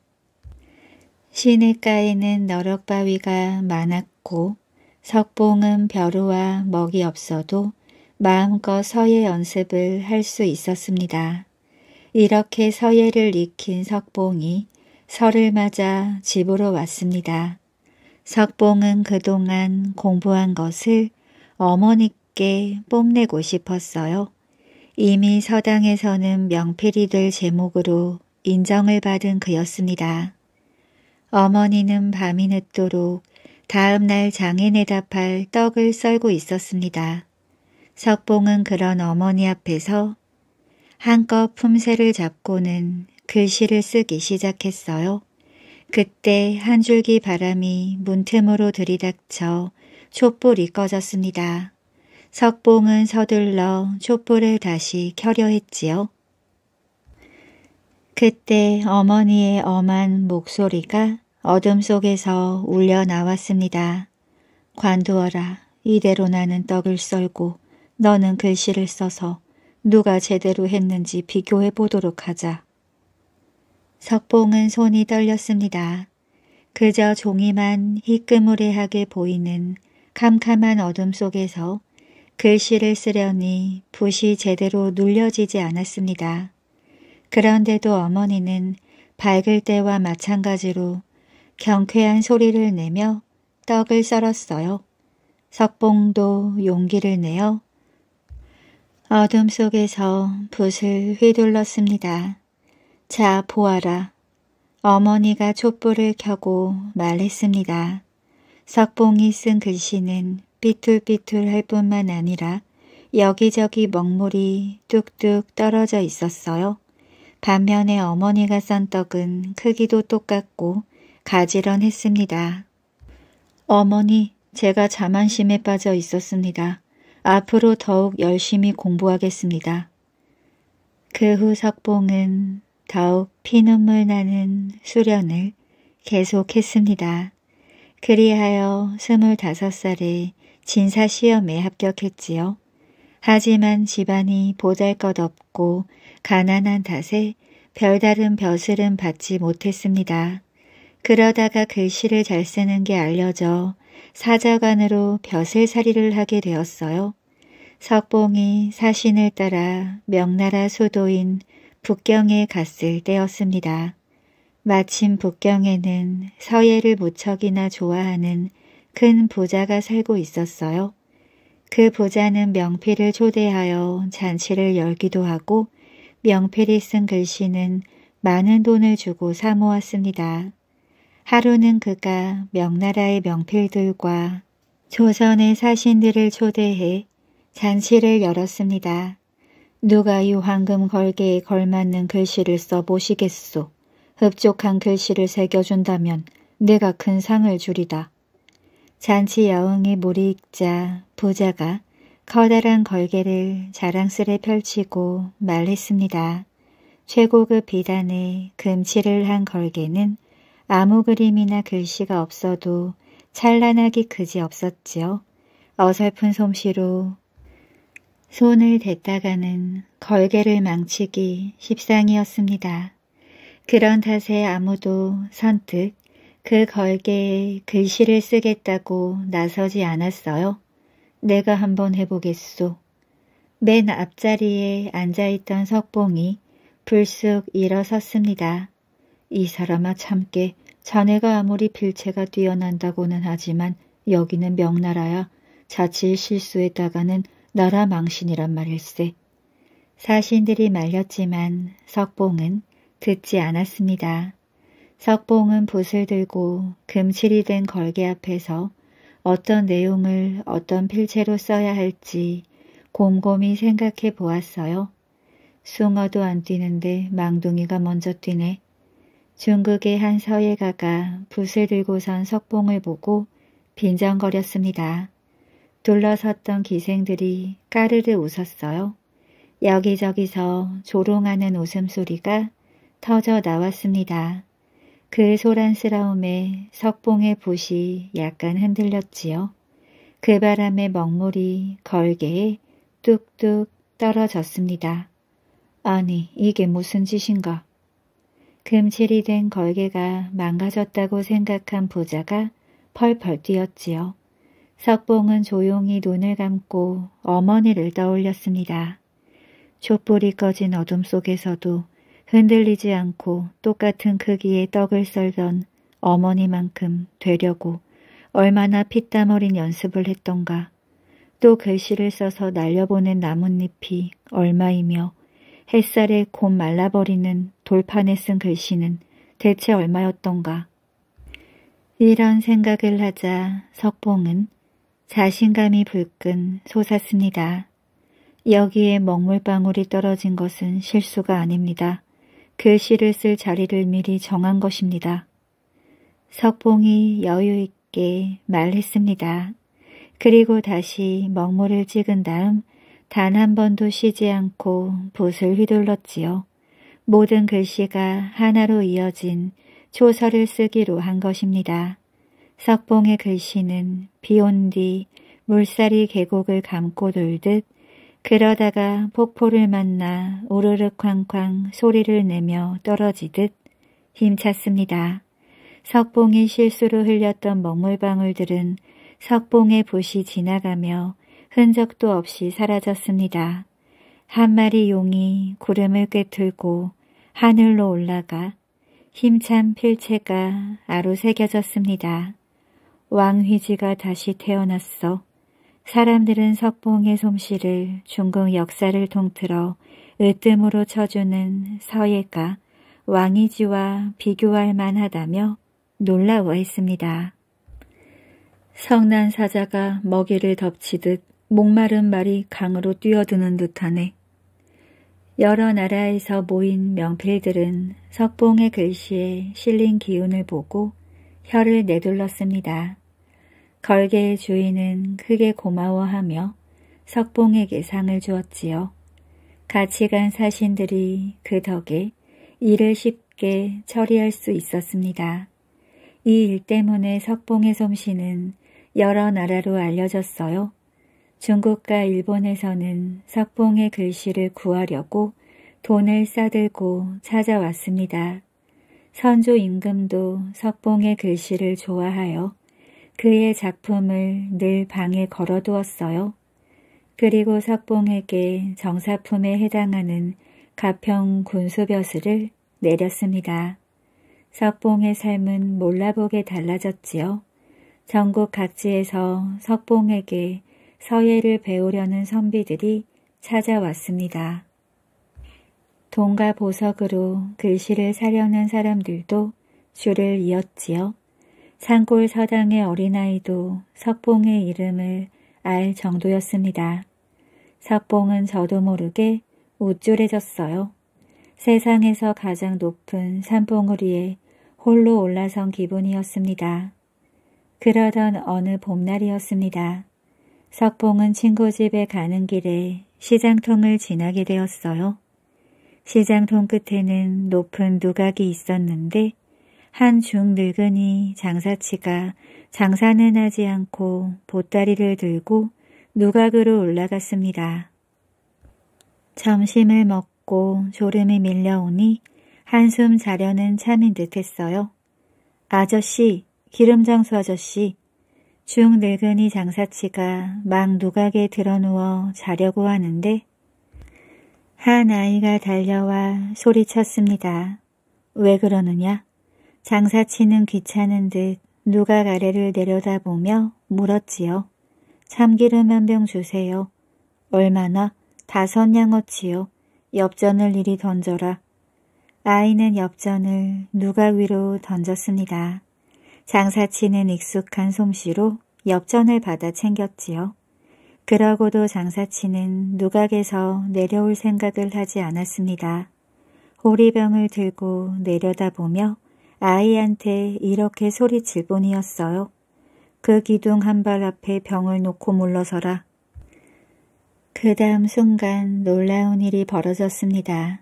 시냇가에는 너럭바위가 많았고 석봉은 벼루와 먹이 없어도 마음껏 서예 연습을 할 수 있었습니다. 이렇게 서예를 익힌 석봉이 설을 맞아 집으로 왔습니다. 석봉은 그동안 공부한 것을 어머니께 뽐내고 싶었어요. 이미 서당에서는 명필이 될 제목으로 인정을 받은 그였습니다. 어머니는 밤이 늦도록 다음 날 장인에 답할 떡을 썰고 있었습니다. 석봉은 그런 어머니 앞에서 한껏 품새를 잡고는 글씨를 쓰기 시작했어요. 그때 한 줄기 바람이 문틈으로 들이닥쳐 촛불이 꺼졌습니다. 석봉은 서둘러 촛불을 다시 켜려 했지요. 그때 어머니의 엄한 목소리가 어둠 속에서 울려 나왔습니다. 관두어라. 이대로 나는 떡을 썰고 너는 글씨를 써서 누가 제대로 했는지 비교해 보도록 하자. 석봉은 손이 떨렸습니다. 그저 종이만 희끄무레하게 보이는 캄캄한 어둠 속에서 글씨를 쓰려니 붓이 제대로 눌려지지 않았습니다. 그런데도 어머니는 밝을 때와 마찬가지로 경쾌한 소리를 내며 떡을 썰었어요. 석봉도 용기를 내어 어둠 속에서 붓을 휘둘렀습니다. 자, 보아라. 어머니가 촛불을 켜고 말했습니다. 석봉이 쓴 글씨는 삐뚤삐뚤할 뿐만 아니라 여기저기 먹물이 뚝뚝 떨어져 있었어요. 반면에 어머니가 썬 떡은 크기도 똑같고 가지런했습니다. 어머니, 제가 자만심에 빠져 있었습니다. 앞으로 더욱 열심히 공부하겠습니다. 그 후 석봉은 더욱 피눈물 나는 수련을 계속했습니다. 그리하여 스물다섯 살에 진사시험에 합격했지요. 하지만 집안이 보잘것없고 가난한 탓에 별다른 벼슬은 받지 못했습니다. 그러다가 글씨를 잘 쓰는 게 알려져 사자관으로 벼슬살이를 하게 되었어요. 석봉이 사신을 따라 명나라 수도인 북경에 갔을 때였습니다. 마침 북경에는 서예를 무척이나 좋아하는 큰 부자가 살고 있었어요. 그 부자는 명필을 초대하여 잔치를 열기도 하고 명필이 쓴 글씨는 많은 돈을 주고 사모았습니다. 하루는 그가 명나라의 명필들과 조선의 사신들을 초대해 잔치를 열었습니다. 누가 이 황금 걸개에 걸맞는 글씨를 써보시겠소. 흡족한 글씨를 새겨준다면 내가 큰 상을 줄이다 잔치 여흥이 물이 익자 부자가 커다란 걸개를 자랑스레 펼치고 말했습니다. 최고급 비단에 금칠을 한 걸개는 아무 그림이나 글씨가 없어도 찬란하기 그지 없었지요. 어설픈 솜씨로 손을 댔다가는 걸개를 망치기 십상이었습니다. 그런 탓에 아무도 선뜻 그 걸개에 글씨를 쓰겠다고 나서지 않았어요. 내가 한번 해보겠소. 맨 앞자리에 앉아있던 석봉이 불쑥 일어섰습니다. 이 사람아 참깨 자네가 아무리 필체가 뛰어난다고는 하지만 여기는 명나라야 자칫 실수했다가는 나라 망신이란 말일세. 사신들이 말렸지만 석봉은 듣지 않았습니다. 석봉은 붓을 들고 금칠이 된 걸개 앞에서 어떤 내용을 어떤 필체로 써야 할지 곰곰이 생각해 보았어요. 숭어도 안 뛰는데 망둥이가 먼저 뛰네. 중국의 한 서예가가 붓을 들고선 석봉을 보고 빈정거렸습니다. 둘러섰던 기생들이 까르르 웃었어요. 여기저기서 조롱하는 웃음소리가 터져 나왔습니다. 그 소란스러움에 석봉의 붓이 약간 흔들렸지요. 그 바람에 먹물이 걸개에 뚝뚝 떨어졌습니다. 아니 이게 무슨 짓인가. 금칠이 된 걸개가 망가졌다고 생각한 부자가 펄펄 뛰었지요. 석봉은 조용히 눈을 감고 어머니를 떠올렸습니다. 촛불이 꺼진 어둠 속에서도 흔들리지 않고 똑같은 크기의 떡을 썰던 어머니만큼 되려고 얼마나 피땀 어린 연습을 했던가. 또 글씨를 써서 날려보낸 나뭇잎이 얼마이며 햇살에 곧 말라버리는 돌판에 쓴 글씨는 대체 얼마였던가. 이런 생각을 하자 석봉은 자신감이 불끈 솟았습니다. 여기에 먹물방울이 떨어진 것은 실수가 아닙니다. 글씨를 쓸 자리를 미리 정한 것입니다. 석봉이 여유있게 말했습니다. 그리고 다시 먹물을 찍은 다음 단 한 번도 쉬지 않고 붓을 휘둘렀지요. 모든 글씨가 하나로 이어진 초서를 쓰기로 한 것입니다. 석봉의 글씨는 비 온 뒤 물살이 계곡을 감고 돌듯 그러다가 폭포를 만나 오르르 쾅쾅 소리를 내며 떨어지듯 힘찼습니다. 석봉이 실수로 흘렸던 먹물방울들은 석봉의 붓이 지나가며 흔적도 없이 사라졌습니다. 한 마리 용이 구름을 꿰뚫고 하늘로 올라가 힘찬 필체가 아로 새겨졌습니다. 왕휘지가 다시 태어났어. 사람들은 석봉의 솜씨를 중국 역사를 통틀어 으뜸으로 쳐주는 서예가 왕이지와 비교할 만하다며 놀라워했습니다. 성난 사자가 먹이를 덮치듯 목마른 말이 강으로 뛰어드는 듯하네. 여러 나라에서 모인 명필들은 석봉의 글씨에 실린 기운을 보고 혀를 내둘렀습니다. 걸개의 주인은 크게 고마워하며 석봉에게 상을 주었지요. 같이 간 사신들이 그 덕에 일을 쉽게 처리할 수 있었습니다. 이 일 때문에 석봉의 솜씨는 여러 나라로 알려졌어요. 중국과 일본에서는 석봉의 글씨를 구하려고 돈을 싸들고 찾아왔습니다. 선조 임금도 석봉의 글씨를 좋아하여 그의 작품을 늘 방에 걸어두었어요. 그리고 석봉에게 정사품에 해당하는 가평 군수벼슬을 내렸습니다. 석봉의 삶은 몰라보게 달라졌지요. 전국 각지에서 석봉에게 서예를 배우려는 선비들이 찾아왔습니다. 돈과 보석으로 글씨를 사려는 사람들도 줄을 이었지요. 산골 서당의 어린아이도 석봉의 이름을 알 정도였습니다. 석봉은 저도 모르게 우쭐해졌어요. 세상에서 가장 높은 산봉우리에 홀로 올라선 기분이었습니다. 그러던 어느 봄날이었습니다. 석봉은 친구 집에 가는 길에 시장통을 지나게 되었어요. 시장통 끝에는 높은 누각이 있었는데 한 중 늙은이 장사치가 장사는 하지 않고 보따리를 들고 누각으로 올라갔습니다. 점심을 먹고 졸음이 밀려오니 한숨 자려는 참인 듯했어요. 아저씨, 기름장수 아저씨, 중 늙은이 장사치가 막 누각에 드러누워 자려고 하는데 한 아이가 달려와 소리쳤습니다. 왜 그러느냐? 장사치는 귀찮은 듯 누각 아래를 내려다보며 물었지요. 참기름 한 병 주세요. 얼마나? 다섯 양어치요. 엽전을 이리 던져라. 아이는 엽전을 누각 위로 던졌습니다. 장사치는 익숙한 솜씨로 역전을 받아 챙겼지요. 그러고도 장사치는 누각에서 내려올 생각을 하지 않았습니다. 호리병을 들고 내려다보며 아이한테 이렇게 소리칠 뿐이었어요. 그 기둥 한 발 앞에 병을 놓고 물러서라. 그 다음 순간 놀라운 일이 벌어졌습니다.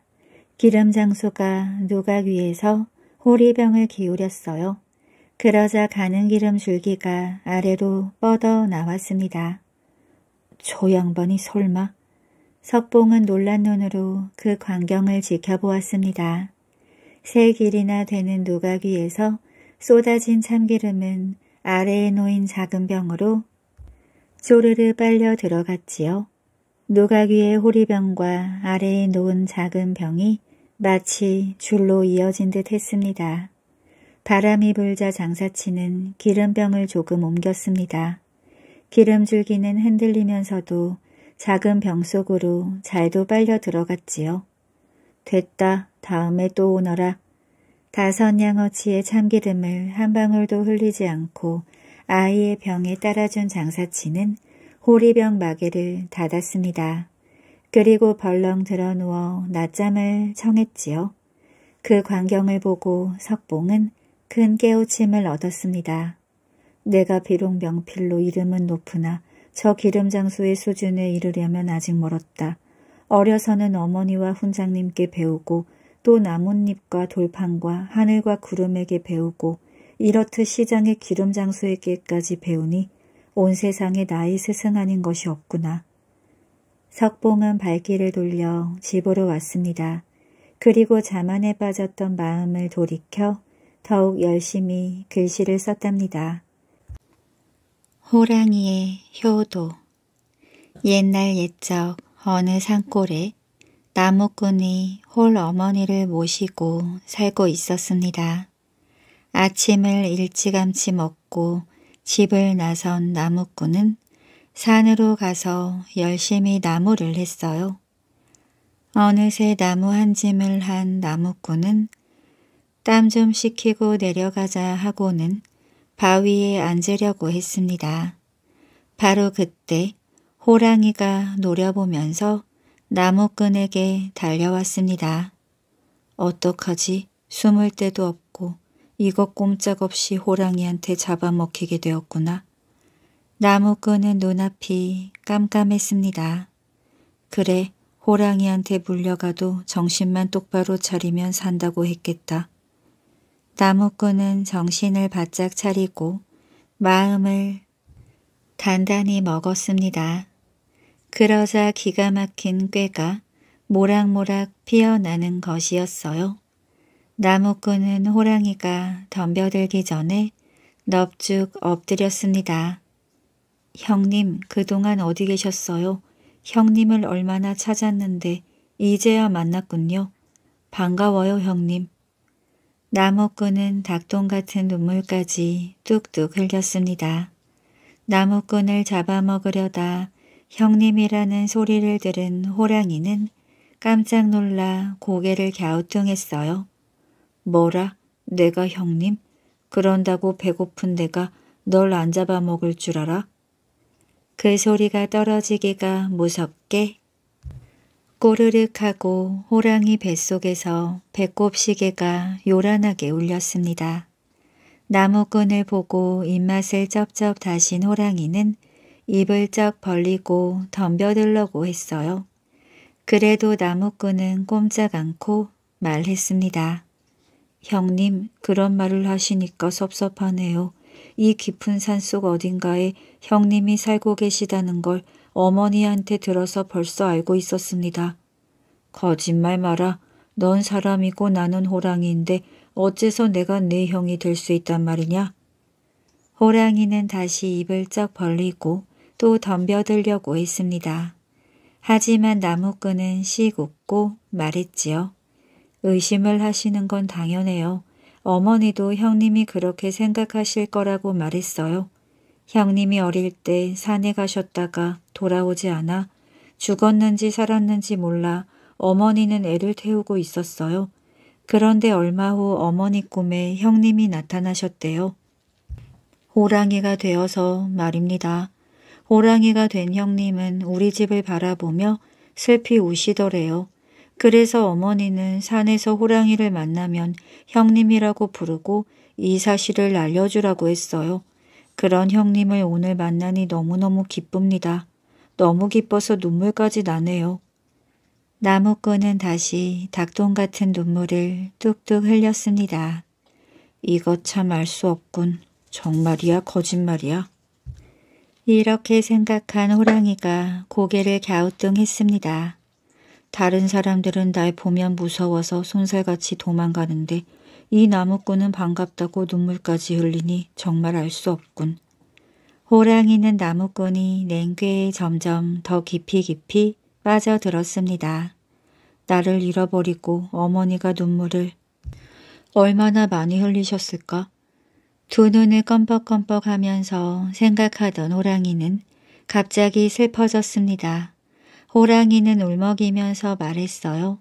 기름 장수가 누각 위에서 호리병을 기울였어요. 그러자 가는 기름 줄기가 아래로 뻗어 나왔습니다. 저 양반이 설마? 석봉은 놀란 눈으로 그 광경을 지켜보았습니다. 세 길이나 되는 누각 위에서 쏟아진 참기름은 아래에 놓인 작은 병으로 쪼르르 빨려 들어갔지요. 누각 위의 호리병과 아래에 놓은 작은 병이 마치 줄로 이어진 듯 했습니다. 바람이 불자 장사치는 기름병을 조금 옮겼습니다. 기름줄기는 흔들리면서도 작은 병 속으로 잘도 빨려 들어갔지요. 됐다. 다음에 또 오너라. 다섯 양어치의 참기름을 한 방울도 흘리지 않고 아이의 병에 따라준 장사치는 호리병 마개를 닫았습니다. 그리고 벌렁 드러 누워 낮잠을 청했지요. 그 광경을 보고 석봉은 큰 깨우침을 얻었습니다. 내가 비록 명필로 이름은 높으나 저 기름 장수의 수준에 이르려면 아직 멀었다. 어려서는 어머니와 훈장님께 배우고 또 나뭇잎과 돌판과 하늘과 구름에게 배우고 이렇듯 시장의 기름 장수에게까지 배우니 온 세상에 나이 스승 아닌 것이 없구나. 석봉은 발길을 돌려 집으로 왔습니다. 그리고 자만에 빠졌던 마음을 돌이켜 더욱 열심히 글씨를 썼답니다. 호랑이의 효도 옛날 옛적 어느 산골에 나무꾼이 홀 어머니를 모시고 살고 있었습니다. 아침을 일찌감치 먹고 집을 나선 나무꾼은 산으로 가서 열심히 나무를 했어요. 어느새 나무 한 짐을 한 나무꾼은 땀좀 식히고 내려가자 하고는 바위에 앉으려고 했습니다. 바로 그때 호랑이가 노려보면서 나무끈에게 달려왔습니다. 어떡하지? 숨을 데도 없고 이것 꼼짝없이 호랑이한테 잡아먹히게 되었구나. 나무끈은 눈앞이 깜깜했습니다. 그래 호랑이한테 물려가도 정신만 똑바로 차리면 산다고 했겠다. 나무꾼은 정신을 바짝 차리고 마음을 단단히 먹었습니다. 그러자 기가 막힌 꾀가 모락모락 피어나는 것이었어요. 나무꾼은 호랑이가 덤벼들기 전에 넙죽 엎드렸습니다. 형님, 그동안 어디 계셨어요? 형님을 얼마나 찾았는데 이제야 만났군요. 반가워요, 형님. 나무꾼은 닭똥 같은 눈물까지 뚝뚝 흘렸습니다. 나무꾼을 잡아먹으려다 형님이라는 소리를 들은 호랑이는 깜짝 놀라 고개를 갸우뚱했어요. 뭐라? 내가 형님? 그런다고 배고픈 내가 널 안 잡아먹을 줄 알아? 그 소리가 떨어지기가 무섭게 꼬르륵하고 호랑이 뱃속에서 배꼽 시계가 요란하게 울렸습니다. 나무꾼을 보고 입맛을 쩝쩝 다신 호랑이는 입을 쩍 벌리고 덤벼들려고 했어요. 그래도 나무꾼은 꼼짝 않고 말했습니다. 형님 그런 말을 하시니까 섭섭하네요. 이 깊은 산 속 어딘가에 형님이 살고 계시다는 걸 어머니한테 들어서 벌써 알고 있었습니다. 거짓말 마라. 넌 사람이고 나는 호랑이인데 어째서 내가 네 형이 될 수 있단 말이냐? 호랑이는 다시 입을 쩍 벌리고 또 덤벼들려고 했습니다. 하지만 나무꾼은 씩 웃고 말했지요. 의심을 하시는 건 당연해요. 어머니도 형님이 그렇게 생각하실 거라고 말했어요. 형님이 어릴 때 산에 가셨다가 돌아오지 않아 죽었는지 살았는지 몰라 어머니는 애를 태우고 있었어요. 그런데 얼마 후 어머니 꿈에 형님이 나타나셨대요. 호랑이가 되어서 말입니다. 호랑이가 된 형님은 우리 집을 바라보며 슬피 우시더래요. 그래서 어머니는 산에서 호랑이를 만나면 형님이라고 부르고 이 사실을 알려주라고 했어요. 그런 형님을 오늘 만나니 너무너무 기쁩니다. 너무 기뻐서 눈물까지 나네요. 나무꾼은 다시 닭똥 같은 눈물을 뚝뚝 흘렸습니다. 이것 참알 수 없군. 정말이야 거짓말이야. 이렇게 생각한 호랑이가 고개를 갸우뚱했습니다. 다른 사람들은 날 보면 무서워서 손살같이 도망가는데 이 나무꾼은 반갑다고 눈물까지 흘리니 정말 알 수 없군. 호랑이는 나무꾼이 냉괴에 점점 더 깊이 깊이 빠져들었습니다. 나를 잃어버리고 어머니가 눈물을 얼마나 많이 흘리셨을까? 두 눈을 껌뻑껌뻑 하면서 생각하던 호랑이는 갑자기 슬퍼졌습니다. 호랑이는 울먹이면서 말했어요.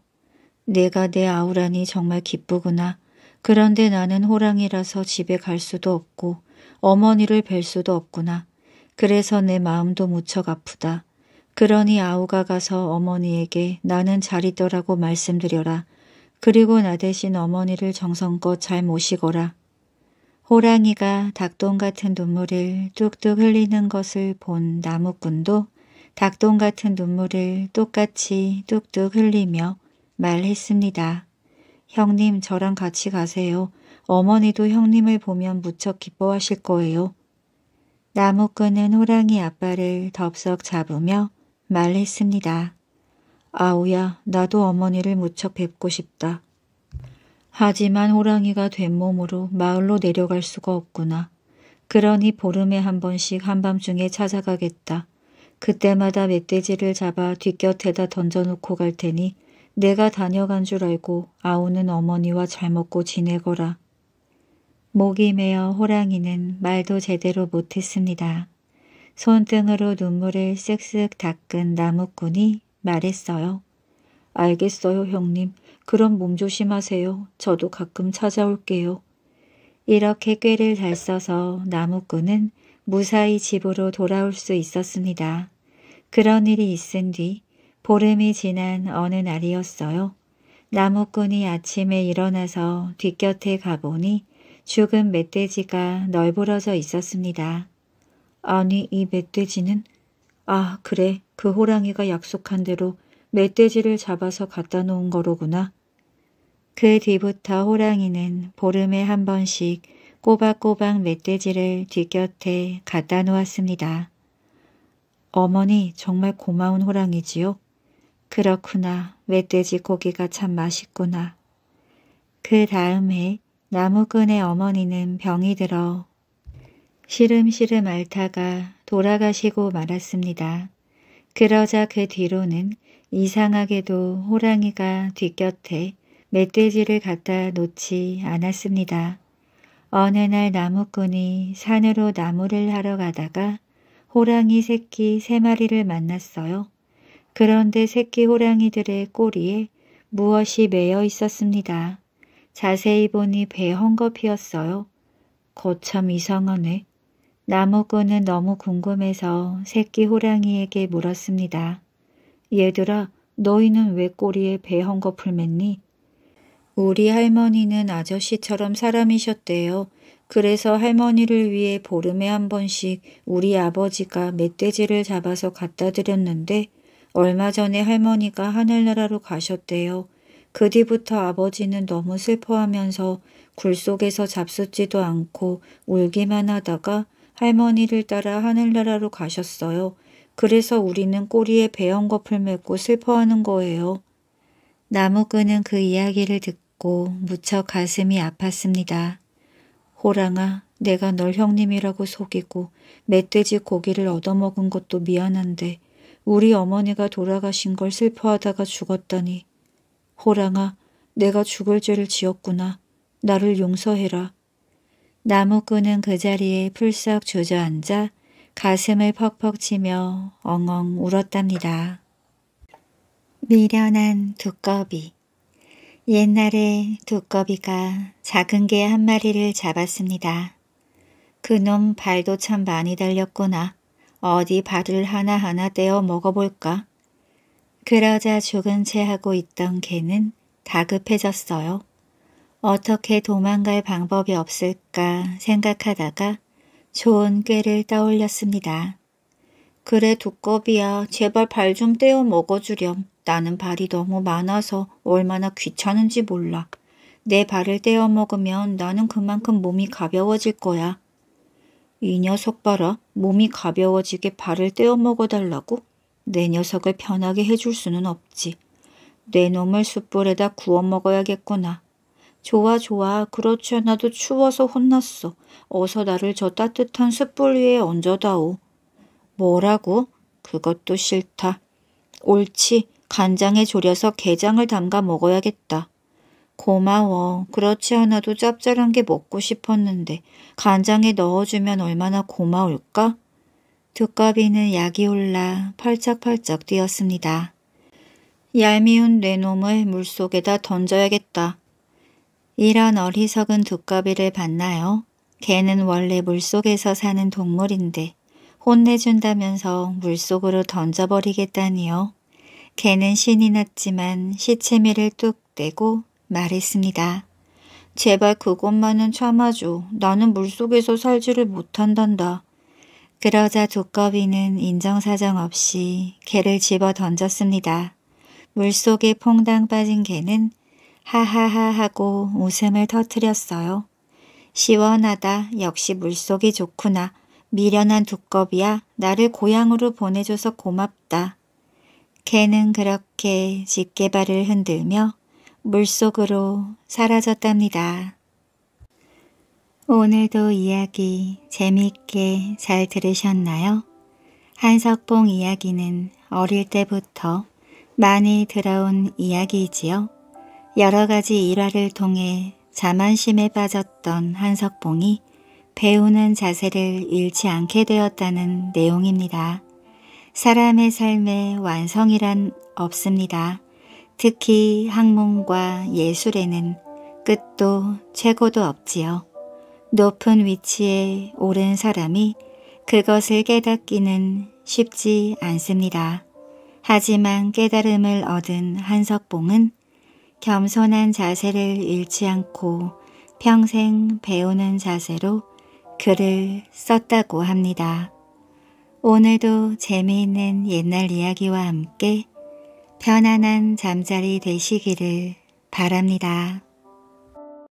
내가 내 아우라니 정말 기쁘구나. 그런데 나는 호랑이라서 집에 갈 수도 없고 어머니를 뵐 수도 없구나. 그래서 내 마음도 무척 아프다. 그러니 아우가 가서 어머니에게 나는 잘 있더라고 말씀드려라. 그리고 나 대신 어머니를 정성껏 잘 모시거라. 호랑이가 닭똥 같은 눈물을 뚝뚝 흘리는 것을 본 나무꾼도 닭똥 같은 눈물을 똑같이 뚝뚝 흘리며 말했습니다. 형님 저랑 같이 가세요. 어머니도 형님을 보면 무척 기뻐하실 거예요. 나무끈은 호랑이 아빠를 덥석 잡으며 말했습니다. 아우야 나도 어머니를 무척 뵙고 싶다. 하지만 호랑이가 된 몸으로 마을로 내려갈 수가 없구나. 그러니 보름에 한 번씩 한밤중에 찾아가겠다. 그때마다 멧돼지를 잡아 뒷곁에다 던져놓고 갈 테니 내가 다녀간 줄 알고 아우는 어머니와 잘 먹고 지내거라. 목이 메어 호랑이는 말도 제대로 못했습니다. 손등으로 눈물을 쓱쓱 닦은 나무꾼이 말했어요. 알겠어요, 형님. 그럼 몸 조심하세요. 저도 가끔 찾아올게요. 이렇게 꾀를 잘 써서 나무꾼은 무사히 집으로 돌아올 수 있었습니다. 그런 일이 있은 뒤 보름이 지난 어느 날이었어요. 나무꾼이 아침에 일어나서 뒷곁에 가보니 죽은 멧돼지가 널브러져 있었습니다. 아니 이 멧돼지는 아 그래 그 호랑이가 약속한 대로 멧돼지를 잡아서 갖다 놓은 거로구나. 그 뒤부터 호랑이는 보름에 한 번씩 꼬박꼬박 멧돼지를 뒤곁에 갖다 놓았습니다. 어머니 정말 고마운 호랑이지요? 그렇구나. 멧돼지 고기가 참 맛있구나. 그 다음 해 나무꾼의 어머니는 병이 들어 시름시름 앓다가 돌아가시고 말았습니다. 그러자 그 뒤로는 이상하게도 호랑이가 뒤곁에 멧돼지를 갖다 놓지 않았습니다. 어느 날 나무꾼이 산으로 나무를 하러 가다가 호랑이 새끼 세 마리를 만났어요. 그런데 새끼 호랑이들의 꼬리에 무엇이 매여 있었습니다. 자세히 보니 배 헝겊이었어요. 거참 이상하네. 나무꾼은 너무 궁금해서 새끼 호랑이에게 물었습니다. 얘들아, 너희는 왜 꼬리에 배 헝겊을 맸니? 우리 할머니는 아저씨처럼 사람이셨대요. 그래서 할머니를 위해 보름에 한 번씩 우리 아버지가 멧돼지를 잡아서 갖다 드렸는데 얼마 전에 할머니가 하늘나라로 가셨대요. 그 뒤부터 아버지는 너무 슬퍼하면서 굴 속에서 잡수지도 않고 울기만 하다가 할머니를 따라 하늘나라로 가셨어요. 그래서 우리는 꼬리에 배연거풀 맺고 슬퍼하는 거예요. 나무꾼은 그 이야기를 듣고 무척 가슴이 아팠습니다. 호랑아, 내가 널 형님이라고 속이고 멧돼지 고기를 얻어먹은 것도 미안한데 우리 어머니가 돌아가신 걸 슬퍼하다가 죽었다니 호랑아, 내가 죽을 죄를 지었구나. 나를 용서해라. 나무꾼은 그 자리에 풀썩 주저앉아 가슴을 퍽퍽 치며 엉엉 울었답니다. 미련한 두꺼비 옛날에 두꺼비가 작은 개 한 마리를 잡았습니다. 그놈 발도 참 많이 달렸구나. 어디 발을 하나하나 떼어 먹어볼까? 그러자 죽은 채 하고 있던 개는 다급해졌어요. 어떻게 도망갈 방법이 없을까 생각하다가 좋은 꾀를 떠올렸습니다. 그래 두꺼비야 제발 발 좀 떼어 먹어주렴. 나는 발이 너무 많아서 얼마나 귀찮은지 몰라. 내 발을 떼어 먹으면 나는 그만큼 몸이 가벼워질 거야. 이 녀석 봐라. 몸이 가벼워지게 발을 떼어 먹어달라고? 내 녀석을 편하게 해줄 수는 없지. 내 놈을 숯불에다 구워 먹어야겠구나. 좋아 좋아 그렇지 나도 추워서 혼났어. 어서 나를 저 따뜻한 숯불 위에 얹어다오. 뭐라고? 그것도 싫다. 옳지. 간장에 졸여서 게장을 담가 먹어야겠다. 고마워. 그렇지 않아도 짭짤한 게 먹고 싶었는데 간장에 넣어주면 얼마나 고마울까? 두꺼비는 약이 올라 펄쩍펄쩍 뛰었습니다. 얄미운 뇌놈을 물속에다 던져야겠다. 이런 어리석은 두꺼비를 봤나요? 개는 원래 물속에서 사는 동물인데 혼내준다면서 물속으로 던져버리겠다니요. 개는 신이 났지만 시체미를뚝 떼고 말했습니다. 제발 그것만은 참아줘. 나는 물속에서 살지를 못한단다. 그러자 두꺼비는 인정사정 없이 개를 집어 던졌습니다. 물속에 퐁당 빠진 개는 하하하 하고 웃음을 터뜨렸어요 시원하다. 역시 물속이 좋구나. 미련한 두꺼비야. 나를 고향으로 보내줘서 고맙다. 개는 그렇게 집게발을 흔들며 물속으로 사라졌답니다. 오늘도 이야기 재밌게 잘 들으셨나요? 한석봉 이야기는 어릴 때부터 많이 들어온 이야기이지요. 여러 가지 일화를 통해 자만심에 빠졌던 한석봉이 배우는 자세를 잃지 않게 되었다는 내용입니다. 사람의 삶에 완성이란 없습니다. 특히 학문과 예술에는 끝도 최고도 없지요. 높은 위치에 오른 사람이 그것을 깨닫기는 쉽지 않습니다. 하지만 깨달음을 얻은 한석봉은 겸손한 자세를 잃지 않고 평생 배우는 자세로 글을 썼다고 합니다. 오늘도 재미있는 옛날 이야기와 함께 편안한 잠자리 되시기를 바랍니다.